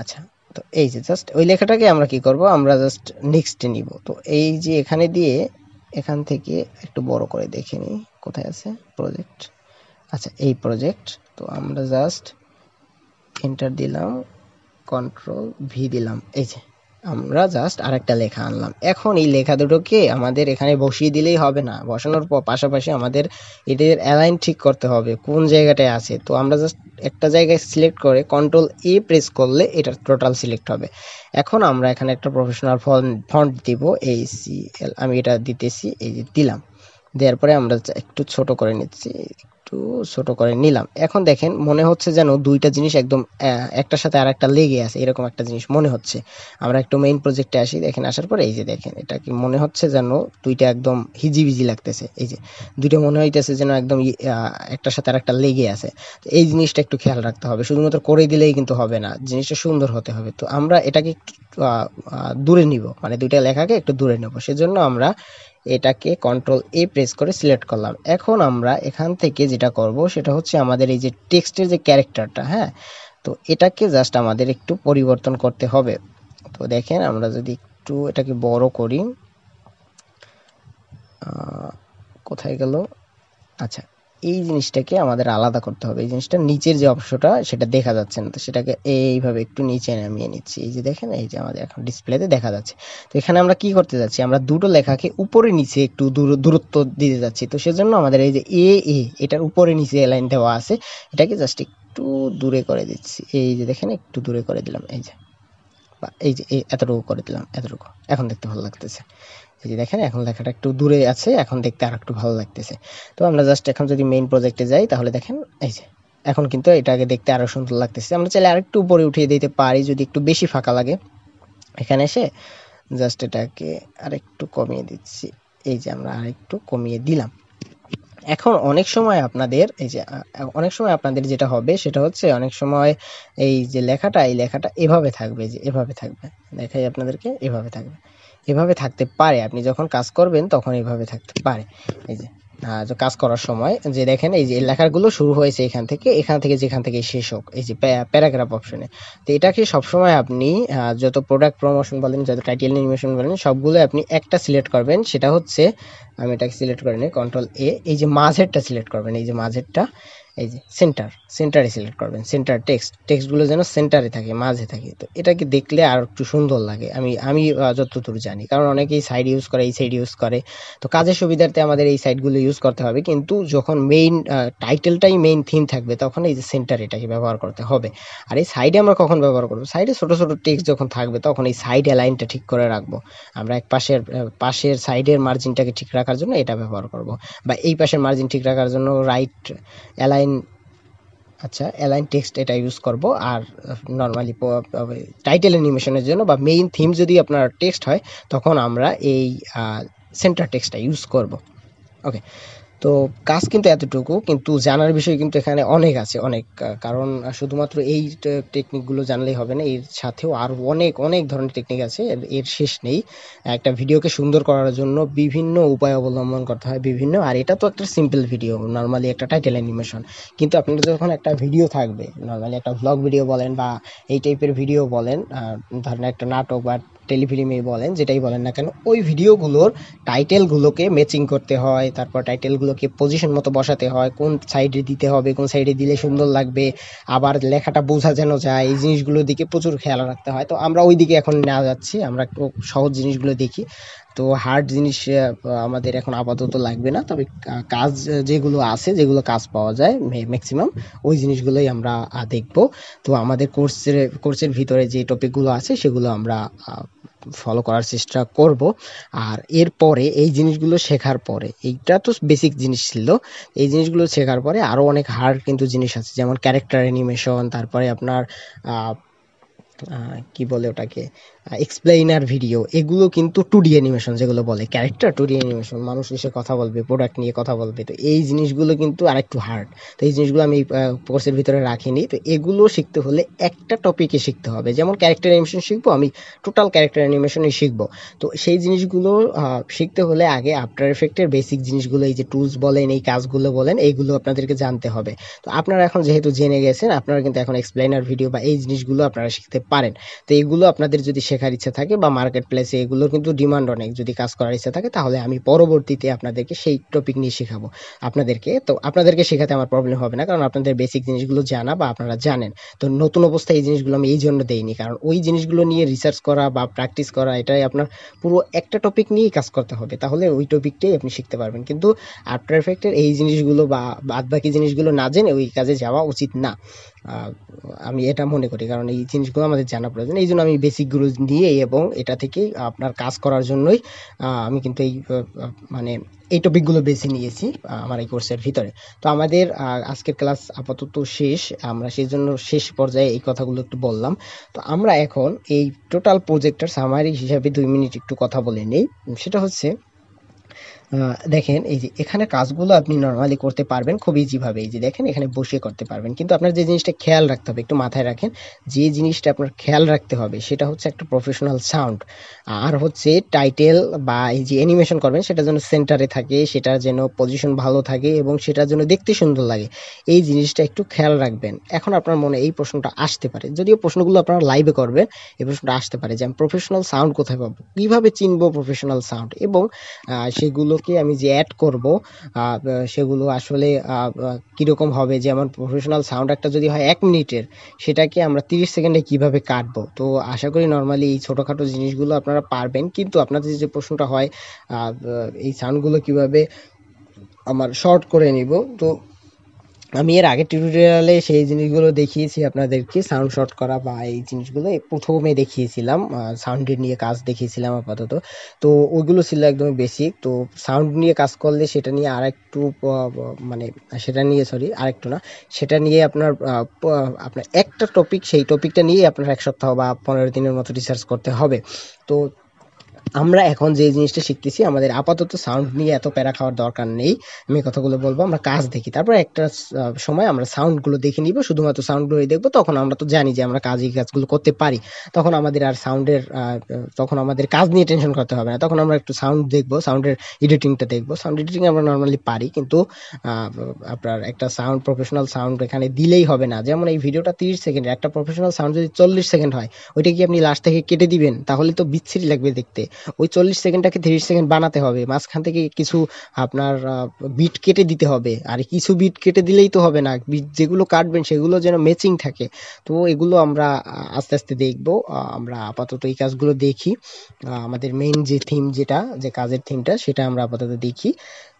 আচ্ছা তো এই যে জাস্ট ওই লেখাটাকে আমরা কি করব আমরা জাস্ট নেক্সটে নিব তো এই যে এখানে দিয়ে এখান থেকে একটু বড় করে দেখে নিই কোথায় আছে প্রজেক্ট আচ্ছা এই প্রজেক্ট তো আমরা জাস্ট এন্টার দিলাম কন্ট্রোল ভি দিলাম এই যে আমরা জাস্ট আরেকটা লেখা আনলাম এখন এই লেখা দুটোকে আমাদের এখানে বসিয়ে দিলেই হবে না বসানোর পাশাপাশি আমাদের এটির অ্যালাইন ঠিক করতে হবে কোন জায়গাটায় আছে তো আমরা জাস্ট একটা জায়গায় সিলেক্ট করে কন্ট্রোল এ প্রেস করলে এটা টোটাল সিলেক্ট হবে এখন আমরা এখানে একটা প্রফেশনাল ফন্ট ফন্ট দিব এই সি এল আমি এটা দিতেছি এই যে দিলাম দেওয়ার পরে আমরা একটু ছোট করে নিচ্ছি একটু ছোট করে নিলাম এখন দেখেন মনে হচ্ছে যেন দুইটা জিনিস একদম একটার সাথে আর একটা লেগে আছে এরকম একটা জিনিস মনে হচ্ছে আমরা একটু মেইন প্রজেক্টে আসি দেখেন আসার পরে এই যে দেখেন এটা কি মনে হচ্ছে যেন দুইটা একদম হিজিবিজি লাগতেছে এই যে দুইটা মনে হইতেছে যেন একদম একটার সাথে আর একটা লেগে আছে এই জিনিসটা একটু খেয়াল রাখতে হবে শুধুমাত্র করে দিলেই কিন্তু হবে না জিনিসটা সুন্দর হতে হবে তো আমরা এটাকে একটু দূরে নিব মানে দুইটা লেখাকে একটু দূরে নেব সেজন্য আমরা এটাকে কন্ট্রোল এ প্রেস করে সিলেক্ট করলাম এখন আমরা এখান থেকে যেটা করব সেটা হচ্ছে আমাদের এই যে টেক্সটের যে ক্যারেক্টারটা হ্যাঁ তো এটাকে জাস্ট আমাদের একটু পরিবর্তন করতে হবে তো দেখেন আমরা যদি একটু এটাকে বড় করি কোথায় গেল আচ্ছা এই জিনিসটাকে আমাদের আলাদা করতে হবে এই জিনিসটা নিচের যে অংশটা সেটা দেখা যাচ্ছে না তো সেটাকে এইভাবে একটু নিচে নামিয়ে নিচ্ছি এই যে দেখেন এই যে আমাদের এখন ডিসপ্লেতে দেখা যাচ্ছে তো এখানে আমরা কি করতে যাচ্ছি আমরা দুটো লেখাকে উপরে নিচে একটু দূরত্ব দিতে যাচ্ছি তো সেজন্য আমাদের এই যে এ এ এটার উপরে নিচে লাইন দেওয়া আছে এটাকে জাস্ট একটু দূরে করে দিচ্ছি এই যে দেখেন একটু দূরে করে দিলাম এই যে বা এই যে এতটুকু করে দিলাম এতটুকু এখন দেখতে ভালো লাগতেছে এই যে দেখেন এখন লেখাটা একটু দূরে আছে এখন দেখতে আর একটু ভালো লাগতেছে তো আমরা জাস্ট এখন যদি মেইন প্রজেক্টে যাই তাহলে দেখেন এই যে এখন কিন্তু এটাকে দেখতে আরো সুন্দর লাগতেছে আমরা চাইলে আরেকটু উপরে উঠিয়ে দিতে পারি যদি একটু বেশি ফাঁকা লাগে এখানে এসে জাস্ট এটাকে আরেকটু কমিয়ে দিচ্ছি এই যে আমরা আরেকটু কমিয়ে দিলাম এখন অনেক সময় আপনাদের এই যে অনেক সময় আপনাদের যেটা হবে সেটা হচ্ছে অনেক সময় এই যে লেখাটা এই লেখাটা এভাবে থাকবে যে এভাবে থাকবে দেখাই আপনাদেরকে এভাবে থাকবে এভাবে থাকতে পারে আপনি যখন কাজ করবেন তখন এভাবে থাকতে পারে এই যে কাজ করার সময় যে দেখেন এই যে লেখাগুলো শুরু হয়েছে এখান থেকে এখান থেকে যেখান থেকে শেষ হোক এই যে প্যারাগ্রাফ অপশনে তো এটাকে সবসময় আপনি যত প্রোডাক্ট প্রমোশন বলেন যত টাইটেল অ্যানিমেশন বলেন সবগুলো আপনি একটা সিলেক্ট করবেন সেটা হচ্ছে আমি এটাকে সিলেক্ট করে নিই কন্ট্রোল এ এই যে মাঝেরটা সিলেক্ট করবেন এই যে মাঝেরটা এই যে সেন্টার সেন্টারে সিলেক্ট করবেন সেন্টার টেক্সট টেক্সটগুলো যেন সেন্টারে থাকে মাঝে থাকে তো এটাকে দেখলে আর একটু সুন্দর লাগে আমি আমি যতদূর জানি কারণ অনেকেই সাইড ইউজ করে এই সাইড ইউজ করে তো কাজের সুবিধার্থে আমাদের এই সাইডগুলো ইউজ করতে হবে কিন্তু যখন মেইন টাইটেলটাই মেইন থিম থাকবে তখন এই যে সেন্টার এটাকে ব্যবহার করতে হবে আর এই সাইডে আমরা কখন ব্যবহার করবো সাইডে ছোট ছোট টেক্সট যখন থাকবে তখন এই সাইড অ্যালাইনটা ঠিক করে রাখবো আমরা এক পাশের পাশের সাইডের মার্জিনটাকে ঠিক রাখার জন্য এটা ব্যবহার করব বা এই পাশের মার্জিন ঠিক রাখার জন্য রাইট অ্যালাইন অ্যালাইন আচ্ছা অ্যালাইন টেক্সট এটা ইউজ করব আর নর্মালি টাইটেল অ্যানিমেশনের জন্য বা মেইন থিম যদি আপনার টেক্সট হয় তখন আমরা এই সেন্টার টেক্সটটা ইউজ করব ওকে তো কাজ কিন্তু এতটুকু কিন্তু জানার বিষয় কিন্তু এখানে অনেক আছে অনেক কারণ শুধুমাত্র এই টেকনিকগুলো জানলেই হবে না এর সাথেও আরও অনেক অনেক ধরনের টেকনিক আছে এর শেষ নেই একটা ভিডিওকে সুন্দর করার জন্য বিভিন্ন উপায় অবলম্বন করতে হয় বিভিন্ন আর এটা তো একটা সিম্পল ভিডিও নর্মালি একটা টাইটেল অ্যানিমেশন কিন্তু আপনার যখন একটা ভিডিও থাকবে নর্মালি একটা ব্লগ ভিডিও বলেন বা এই টাইপের ভিডিও বলেন ধরেন একটা নাটক বা টেলিফিল্মে বলেন যেটাই বলেন না কেন ওই ভিডিওগুলোর টাইটেলগুলোকে ম্যাচিং করতে হয় তারপর টাইটেলগুলোকে পজিশন মতো বসাতে হয় কোন সাইডে দিতে হবে কোন সাইডে দিলে সুন্দর লাগবে আবার লেখাটা বোঝা যেন যায় এই জিনিসগুলোর দিকে প্রচুর খেয়াল রাখতে হয় তো আমরা ওই দিকে এখন না যাচ্ছি আমরা সহজ জিনিসগুলো দেখি তো হার্ড জিনিস আমাদের এখন আপাতত লাগবে না তবে কাজ যেগুলো আছে যেগুলো কাজ পাওয়া যায় ম্যাক্সিমাম ওই জিনিসগুলোই আমরা দেখব তো আমাদের কোর্সের কোর্সের ভিতরে যে টপিকগুলো আছে সেগুলো আমরা ফলো করার চেষ্টা করব আর এরপরে এই জিনিসগুলো শেখার পরে এইটা তো বেসিক জিনিস ছিল এই জিনিসগুলো শেখার পরে আরও অনেক হার্ড কিন্তু জিনিস আছে যেমন ক্যারেক্টার অ্যানিমেশন তারপরে আপনার কি বলে ওটাকে এক্সপ্লেইনার ভিডিও এগুলো কিন্তু টু ডি অ্যানিমেশন যেগুলো বলে ক্যারেক্টার টু ডি অ্যানিমেশন মানুষ এসে কথা বলবে প্রোডাক্ট নিয়ে কথা বলবে তো এই জিনিসগুলো কিন্তু আরেকটু হার্ড তো এই জিনিসগুলো আমি কোর্সের ভিতরে রাখিনি তো এগুলো শিখতে হলে একটা টপিকে শিখতে হবে যেমন ক্যারেক্টার অ্যানিমেশন শিখবো আমি টোটাল ক্যারেক্টার অ্যানিমেশনই শিখবো তো সেই জিনিসগুলো শিখতে হলে আগে আফটার এফেক্টের বেসিক জিনিসগুলো এই যে টুলস বলেন এই কাজগুলো বলেন এইগুলো আপনাদেরকে জানতে হবে তো আপনারা এখন যেহেতু জেনে গেছেন আপনারা কিন্তু এখন এক্সপ্লেইনার ভিডিও বা এই জিনিসগুলো আপনারা শিখতে পারেন তো এইগুলো আপনাদের যদি শেখার ইচ্ছা থাকে বা মার্কেট প্লেসে এগুলোর কিন্তু ডিমান্ড অনেক যদি কাজ করার ইচ্ছা থাকে তাহলে আমি পরবর্তীতে আপনাদেরকে সেই টপিক নিয়ে শেখাবো আপনাদেরকে তো আপনাদেরকে শেখাতে আমার প্রবলেম হবে না কারণ আপনাদের বেসিক জিনিসগুলো জানা বা আপনারা জানেন তো নতুন অবস্থায় এই জিনিসগুলো আমি এই জন্য দেইনি কারণ ওই জিনিসগুলো নিয়ে রিসার্চ করা বা প্র্যাকটিস করা এটাই আপনার পুরো একটা টপিক নিয়েই কাজ করতে হবে তাহলে ওই টপিকটাই আপনি শিখতে পারবেন কিন্তু আফটার এফেক্টের এই জিনিসগুলো বা বাদ বাকি জিনিসগুলো না জেনে ওই কাজে যাওয়া উচিত না আমি এটা মনে করি কারণ এই জিনিসগুলো আমাদের জানা প্রয়োজন এই জন্য আমি বেসিকগুলো নিয়ে এবং এটা থেকে আপনার কাজ করার জন্যই আমি কিন্তু এই মানে এই টপিকগুলো বেছে নিয়েছি আমার এই কোর্সের ভিতরে তো আমাদের আজকের ক্লাস আপাতত শেষ আমরা সেই জন্য শেষ পর্যায়ে এই কথাগুলো একটু বললাম তো আমরা এখন এই টোটাল প্রজেক্টের সামারি হিসাবে দুই মিনিট একটু কথা বলে নেই সেটা হচ্ছে দেখেন এই যে এখানে কাজগুলো আপনি নর্মালি করতে পারবেন খুব ইজিভাবে এই যে দেখেন এখানে বসে করতে পারবেন কিন্তু আপনার যে জিনিসটা খেয়াল রাখতে হবে একটু মাথায় রাখেন যে জিনিসটা আপনার খেয়াল রাখতে হবে সেটা হচ্ছে একটা প্রফেশনাল সাউন্ড আর হচ্ছে টাইটেল বা এই যে অ্যানিমেশন করবেন সেটা যেন সেন্টারে থাকে সেটার যেন পজিশন ভালো থাকে এবং সেটার জন্য দেখতে সুন্দর লাগে এই জিনিসটা একটু খেয়াল রাখবেন এখন আপনার মনে এই প্রশ্নটা আসতে পারে যদিও প্রশ্নগুলো আপনারা লাইভে করবেন এই প্রশ্নটা আসতে পারে যে আমি প্রফেশনাল সাউন্ড কোথায় পাবো কীভাবে চিনবো প্রফেশনাল সাউন্ড এবং সেগুলো কে আমি যে অ্যাড করব সেগুলো আসলে কীরকম হবে যে আমার প্রফেশনাল সাউন্ড একটা যদি হয় এক মিনিটের সেটাকে আমরা তিরিশ সেকেন্ডে কিভাবে কাটবো তো আশা করি নর্মালি এই ছোটোখাটো জিনিসগুলো আপনারা পারবেন কিন্তু আপনাদের যে প্রশ্নটা হয় এই সাউন্ডগুলো কিভাবে আমার শর্ট করে নিব তো আমি এর আগের টিউটোরিয়ালে সেই জিনিসগুলো দেখিয়েছি আপনাদেরকে সাউন্ড শর্ট করা বা এই জিনিসগুলো প্রথমে দেখিয়েছিলাম সাউন্ডের নিয়ে কাজ দেখিয়েছিলাম আপাতত তো ওইগুলো ছিল একদম বেসিক তো সাউন্ড নিয়ে কাজ করলে সেটা নিয়ে আর একটু মানে সেটা নিয়ে সরি আর একটু না সেটা নিয়ে আপনার আপনার একটা টপিক সেই টপিকটা নিয়ে আপনার এক সপ্তাহ বা পনেরো দিনের মতো রিসার্চ করতে হবে তো আমরা এখন যে জিনিসটা শিখতেছি আমাদের আপাতত সাউন্ড নিয়ে এত প্যারা খাওয়ার দরকার নেই আমি কথাগুলো বলবো আমরা কাজ দেখি তারপর একটা সময় আমরা সাউন্ডগুলো দেখে নিব শুধুমাত্র সাউন্ডগুলোই দেখবো তখন আমরা তো জানি যে আমরা কাজ এই কাজগুলো করতে পারি তখন আমাদের আর সাউন্ডের তখন আমাদের কাজ নিয়ে টেনশন করতে হবে না তখন আমরা একটু সাউন্ড দেখবো সাউন্ডের এডিটিংটা দেখবো সাউন্ড এডিটিং আমরা নর্মালি পারি কিন্তু আপনার একটা সাউন্ড প্রফেশনাল সাউন্ড এখানে দিলেই হবে না যেমন এই ভিডিওটা তিরিশ সেকেন্ড একটা প্রফেশনাল সাউন্ড যদি চল্লিশ সেকেন্ড হয় ওইটা কি আপনি লাস্ট থেকে কেটে দিবেন তাহলে তো বিচ্ছিরি লাগবে দেখতে ওই চল্লিশ সেকেন্ডটাকে তিরিশ সেকেন্ড বানাতে হবে মাঝখান থেকে কিছু আপনার বিট কেটে দিতে হবে আর কিছু বিট কেটে দিলেই তো হবে না বিট যেগুলো কাটবেন সেগুলো যেন ম্যাচিং থাকে তো এগুলো আমরা আস্তে আস্তে দেখব আমরা আপাতত এই কাজগুলো দেখি আমাদের মেইন যে থিম যেটা যে কাজের থিমটা সেটা আমরা আপাতত দেখি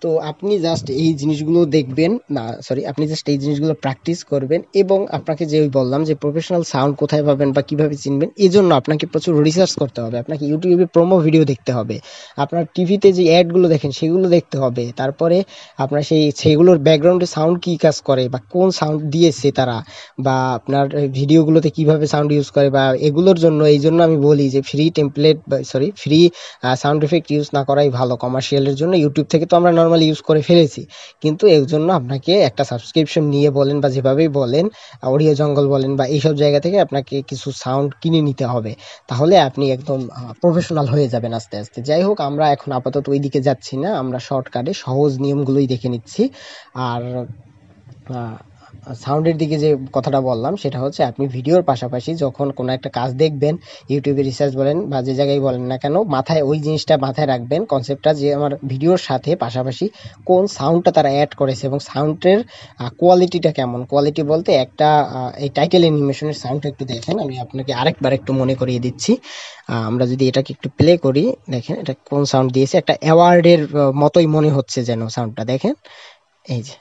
তো আপনি জাস্ট এই জিনিসগুলো দেখবেন না সরি আপনি জাস্ট এই জিনিসগুলো প্র্যাকটিস করবেন এবং আপনাকে যে বললাম যে প্রফেশনাল সাউন্ড কোথায় পাবেন বা কিভাবে চিনবেন এই জন্য আপনাকে প্রচুর রিসার্চ করতে হবে আপনাকে ইউটিউবে প্রোমো ভিডিও দেখতে হবে আপনার টিভিতে যে অ্যাডগুলো দেখেন সেগুলো দেখতে হবে তারপরে আপনার সেই সেগুলোর ব্যাকগ্রাউন্ডে সাউন্ড কী কাজ করে বা কোন সাউন্ড দিয়েছে তারা বা আপনার ভিডিওগুলোতে কিভাবে সাউন্ড ইউজ করে বা এগুলোর জন্য এই জন্য আমি বলি যে free template sorry free sound effect use না করাই ভালো কমার্শিয়ালের জন্য ইউটিউব থেকে তো আমরা নর্মালি ইউজ করে ফেলেছি কিন্তু এর জন্য আপনাকে একটা সাবস্ক্রিপশন নিয়ে বলেন বা যেভাবেই বলেন অডিও জঙ্গল বলেন বা এইসব জায়গা থেকে আপনাকে কিছু সাউন্ড কিনে নিতে হবে তাহলে আপনি একদম প্রফেশনাল হয়ে যাবেন আস্তে আস্তে যাই হোক আমরা এখন আপাতত ওই দিকে যাচ্ছি না আমরা শর্টকাটে সহজ নিয়মগুলোই দেখে নিচ্ছি আর সাউন্ডের দিকে যে কথাটা বললাম সেটা হচ্ছে আপনি ভিডিওর পাশাপাশি যখন কোনো একটা কাজ দেখবেন ইউটিউবে রিসার্চ বলেন বা যে জায়গায় বলেন না কেন মাথায় ওই জিনিসটা মাথায় রাখবেন কনসেপ্টটা যে আমার ভিডিওর সাথে পাশাপাশি কোন সাউন্ডটা তারা অ্যাড করেছে এবং সাউন্ডের কোয়ালিটিটা কেমন কোয়ালিটি বলতে একটা এই টাইটেল অ্যানিমেশনের সাউন্ডটা একটু দেখেন আমি আপনাকে আরেকবার একটু মনে করিয়ে দিচ্ছি আমরা যদি এটাকে একটু প্লে করি দেখেন এটা কোন সাউন্ড দিয়েছে একটা অ্যাওয়ার্ডের মতোই মনে হচ্ছে যেন সাউন্ডটা দেখেন এই যে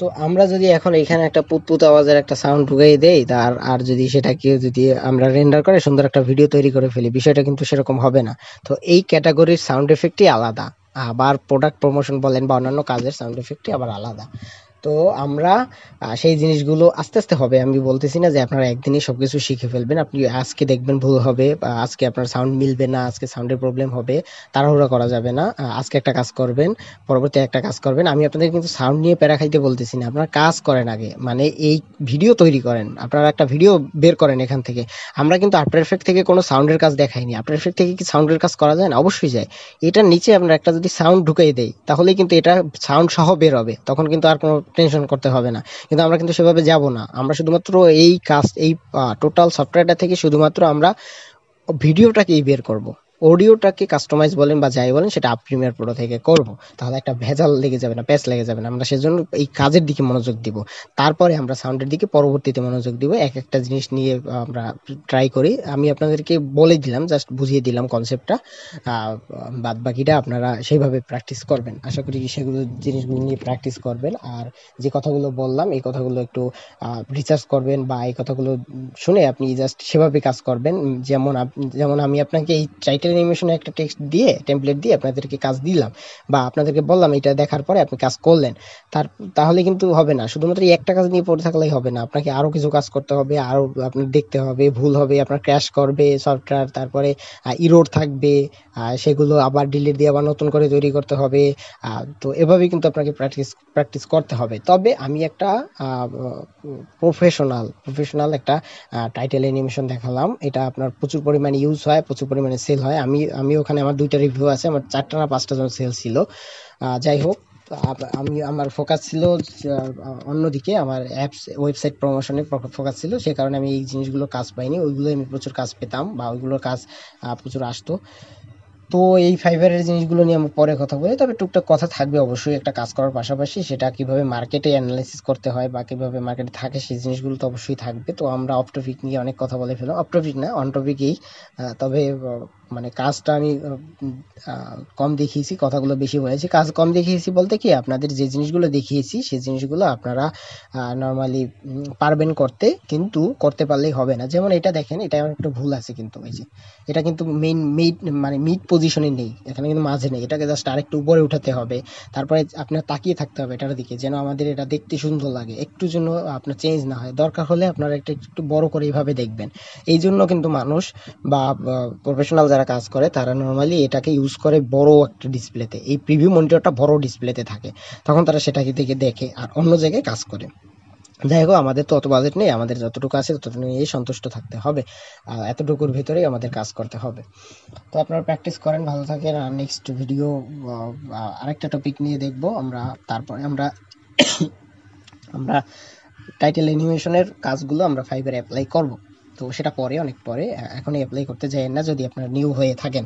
তো আমরা যদি এখন এখানে একটা পুতপুত আওয়াজের একটা সাউন্ড ঢুকিয়ে দেই আর আর যদি সেটাকে যদি আমরা রেন্ডার করে সুন্দর একটা ভিডিও তৈরি করে ফেলি বিষয়টা কিন্তু সেরকম হবে না তো এই ক্যাটাগরির সাউন্ড এফেক্টই আলাদা আবার প্রোডাক্ট প্রমোশন বলেন বা অন্যান্য কাজের সাউন্ড এফেক্টই আবার আলাদা তো আমরা সেই জিনিসগুলো আস্তে আস্তে হবে আমি বলতেছি না যে আপনারা একদিনই সব কিছু শিখে ফেলবেন আপনি আজকে দেখবেন ভুল হবে আজকে আপনার সাউন্ড মিলবে না আজকে সাউন্ডের প্রবলেম হবে তাড়াহুড়া করা যাবে না আজকে একটা কাজ করবেন পরবর্তী একটা কাজ করবেন আমি আপনাদের কিন্তু সাউন্ড নিয়ে প্যারা খাইতে বলতেছি না আপনারা কাজ করেন আগে মানে এই ভিডিও তৈরি করেন আপনারা একটা ভিডিও বের করেন এখান থেকে আমরা কিন্তু আফটার এফেক্ট থেকে কোনো সাউন্ডের কাজ দেখাইনি আফটার এফেক্ট থেকে কি সাউন্ডের কাজ করা যায় না অবশ্যই যায় এটার নিচে আপনার একটা যদি সাউন্ড ঢুকাই দেয় তাহলে কিন্তু এটা সাউন্ড সহ বের হবে তখন কিন্তু আর কোনো টেনশন করতে হবে না কিন্তু আমরা কিন্তু সেভাবে যাব না আমরা শুধুমাত্র এই কাজ এই টোটাল সফটওয়্যারটা থেকে শুধুমাত্র আমরা ভিডিওটাকেই বের করব অডিওটাকে কাস্টমাইজ বলেন বা যাই বলেন সেটা আপ্রিমিয়ার প্রিমিয়ার প্রো থেকে করব তাহলে একটা ভেজাল লেগে যাবে না প্যাচ লেগে যাবে না আমরা সেজন্য এই কাজের দিকে মনোযোগ দিব তারপরে আমরা সাউন্ডের দিকে পরবর্তীতে মনোযোগ দিব এক একটা জিনিস নিয়ে আমরা ট্রাই করি আমি আপনাদেরকে বলে দিলাম জাস্ট বুঝিয়ে দিলাম কনসেপ্টটা বাদ বাকিটা আপনারা সেইভাবে প্র্যাকটিস করবেন আশা করি সেগুলো জিনিসগুলো নিয়ে প্র্যাকটিস করবেন আর যে কথাগুলো বললাম এই কথাগুলো একটু রিসার্চ করবেন বা এই কথাগুলো শুনে আপনি জাস্ট সেভাবে কাজ করবেন যেমন যেমন আমি আপনাকে এই টাইটেল অ্যানিমেশন একটা টেক্সট দিয়ে টেমপ্লেট দিয়ে আপনাদেরকে কাজ দিলাম বা আপনাদেরকে বললাম এটা দেখার পরে আপনি কাজ করলেন তার তাহলে কিন্তু হবে না শুধুমাত্র একটা কাজ নিয়ে পড়ে থাকলেই হবে না আপনাকে আরো কিছু কাজ করতে হবে আরো আপনি দেখতে হবে ভুল হবে আপনার ক্র্যাশ করবে সফটওয়্যার তারপরে ইরোড থাকবে সেগুলো আবার ডিলিট দিয়ে আবার নতুন করে তৈরি করতে হবে তো এভাবেই কিন্তু আপনাকে প্র্যাকটিস প্র্যাকটিস করতে হবে তবে আমি একটা প্রফেশনাল প্রফেশনাল একটা টাইটেল অ্যানিমেশন দেখালাম এটা আপনার প্রচুর পরিমাণে ইউজ হয় প্রচুর পরিমাণে সেল হয় হয় আমি আমি ওখানে আমার দুইটা রিভিউ আছে আমার চারটা না পাঁচটা জন সেল ছিল যাই হোক আমি আমার ফোকাস ছিল অন্যদিকে আমার অ্যাপস ওয়েবসাইট প্রমোশনে ফোকাস ছিল সে কারণে আমি এই জিনিসগুলো কাজ পাইনি ওইগুলো আমি প্রচুর কাজ পেতাম বা ওইগুলোর কাজ প্রচুর আসতো তো এই ফাইবারের জিনিসগুলো নিয়ে আমরা পরে কথা বলি তবে টুকটাক কথা থাকবে অবশ্যই একটা কাজ করার পাশাপাশি সেটা কিভাবে মার্কেটে অ্যানালাইসিস করতে হয় বা কীভাবে মার্কেটে থাকে সেই জিনিসগুলো তো অবশ্যই থাকবে তো আমরা অফ টপিক নিয়ে অনেক কথা বলে ফেলাম অফ টপিক না অন টপিকেই তবে মানে কাজটা আমি কম দেখিয়েছি কথাগুলো বেশি বলেছি কাজ কম দেখিয়েছি বলতে কি আপনাদের যে জিনিসগুলো দেখিয়েছি সেই জিনিসগুলো আপনারা নর্মালি পারবেন করতে কিন্তু করতে পারলেই হবে না যেমন এটা দেখেন এটা আমার একটা ভুল আছে কিন্তু এই যে এটা কিন্তু মেইন মিড মানে মিড পজিশনে নেই এখানে কিন্তু মাঝে নেই এটাকে জাস্ট আরেকটু উপরে উঠাতে হবে তারপরে আপনার তাকিয়ে থাকতে হবে এটার দিকে যেন আমাদের এটা দেখতে সুন্দর লাগে একটু জন্য আপনার চেঞ্জ না হয় দরকার হলে আপনারা একটা একটু বড় করে এইভাবে দেখবেন এই জন্য কিন্তু মানুষ বা প্রফেশনাল যারা যারা কাজ করে তারা নর্মালি এটাকে ইউজ করে বড় একটা ডিসপ্লেতে এই প্রিভিউ মনিটরটা বড় ডিসপ্লেতে থাকে তখন তারা সেটাকে থেকে দেখে আর অন্য জায়গায় কাজ করে যাই হোক আমাদের তো অত বাজেট নেই আমাদের যতটুকু আছে ততটুকু নিয়েই সন্তুষ্ট থাকতে হবে এতটুকুর ভিতরেই আমাদের কাজ করতে হবে তো আপনারা প্র্যাকটিস করেন ভালো থাকেন আর নেক্সট ভিডিও আরেকটা টপিক নিয়ে দেখব আমরা তারপরে আমরা আমরা টাইটেল অ্যানিমেশনের কাজগুলো আমরা ফাইবারে অ্যাপ্লাই করব তো সেটা পরে অনেক পরে এখন অ্যাপ্লাই করতে যাই না যদি আপনার নিউ হয়ে থাকেন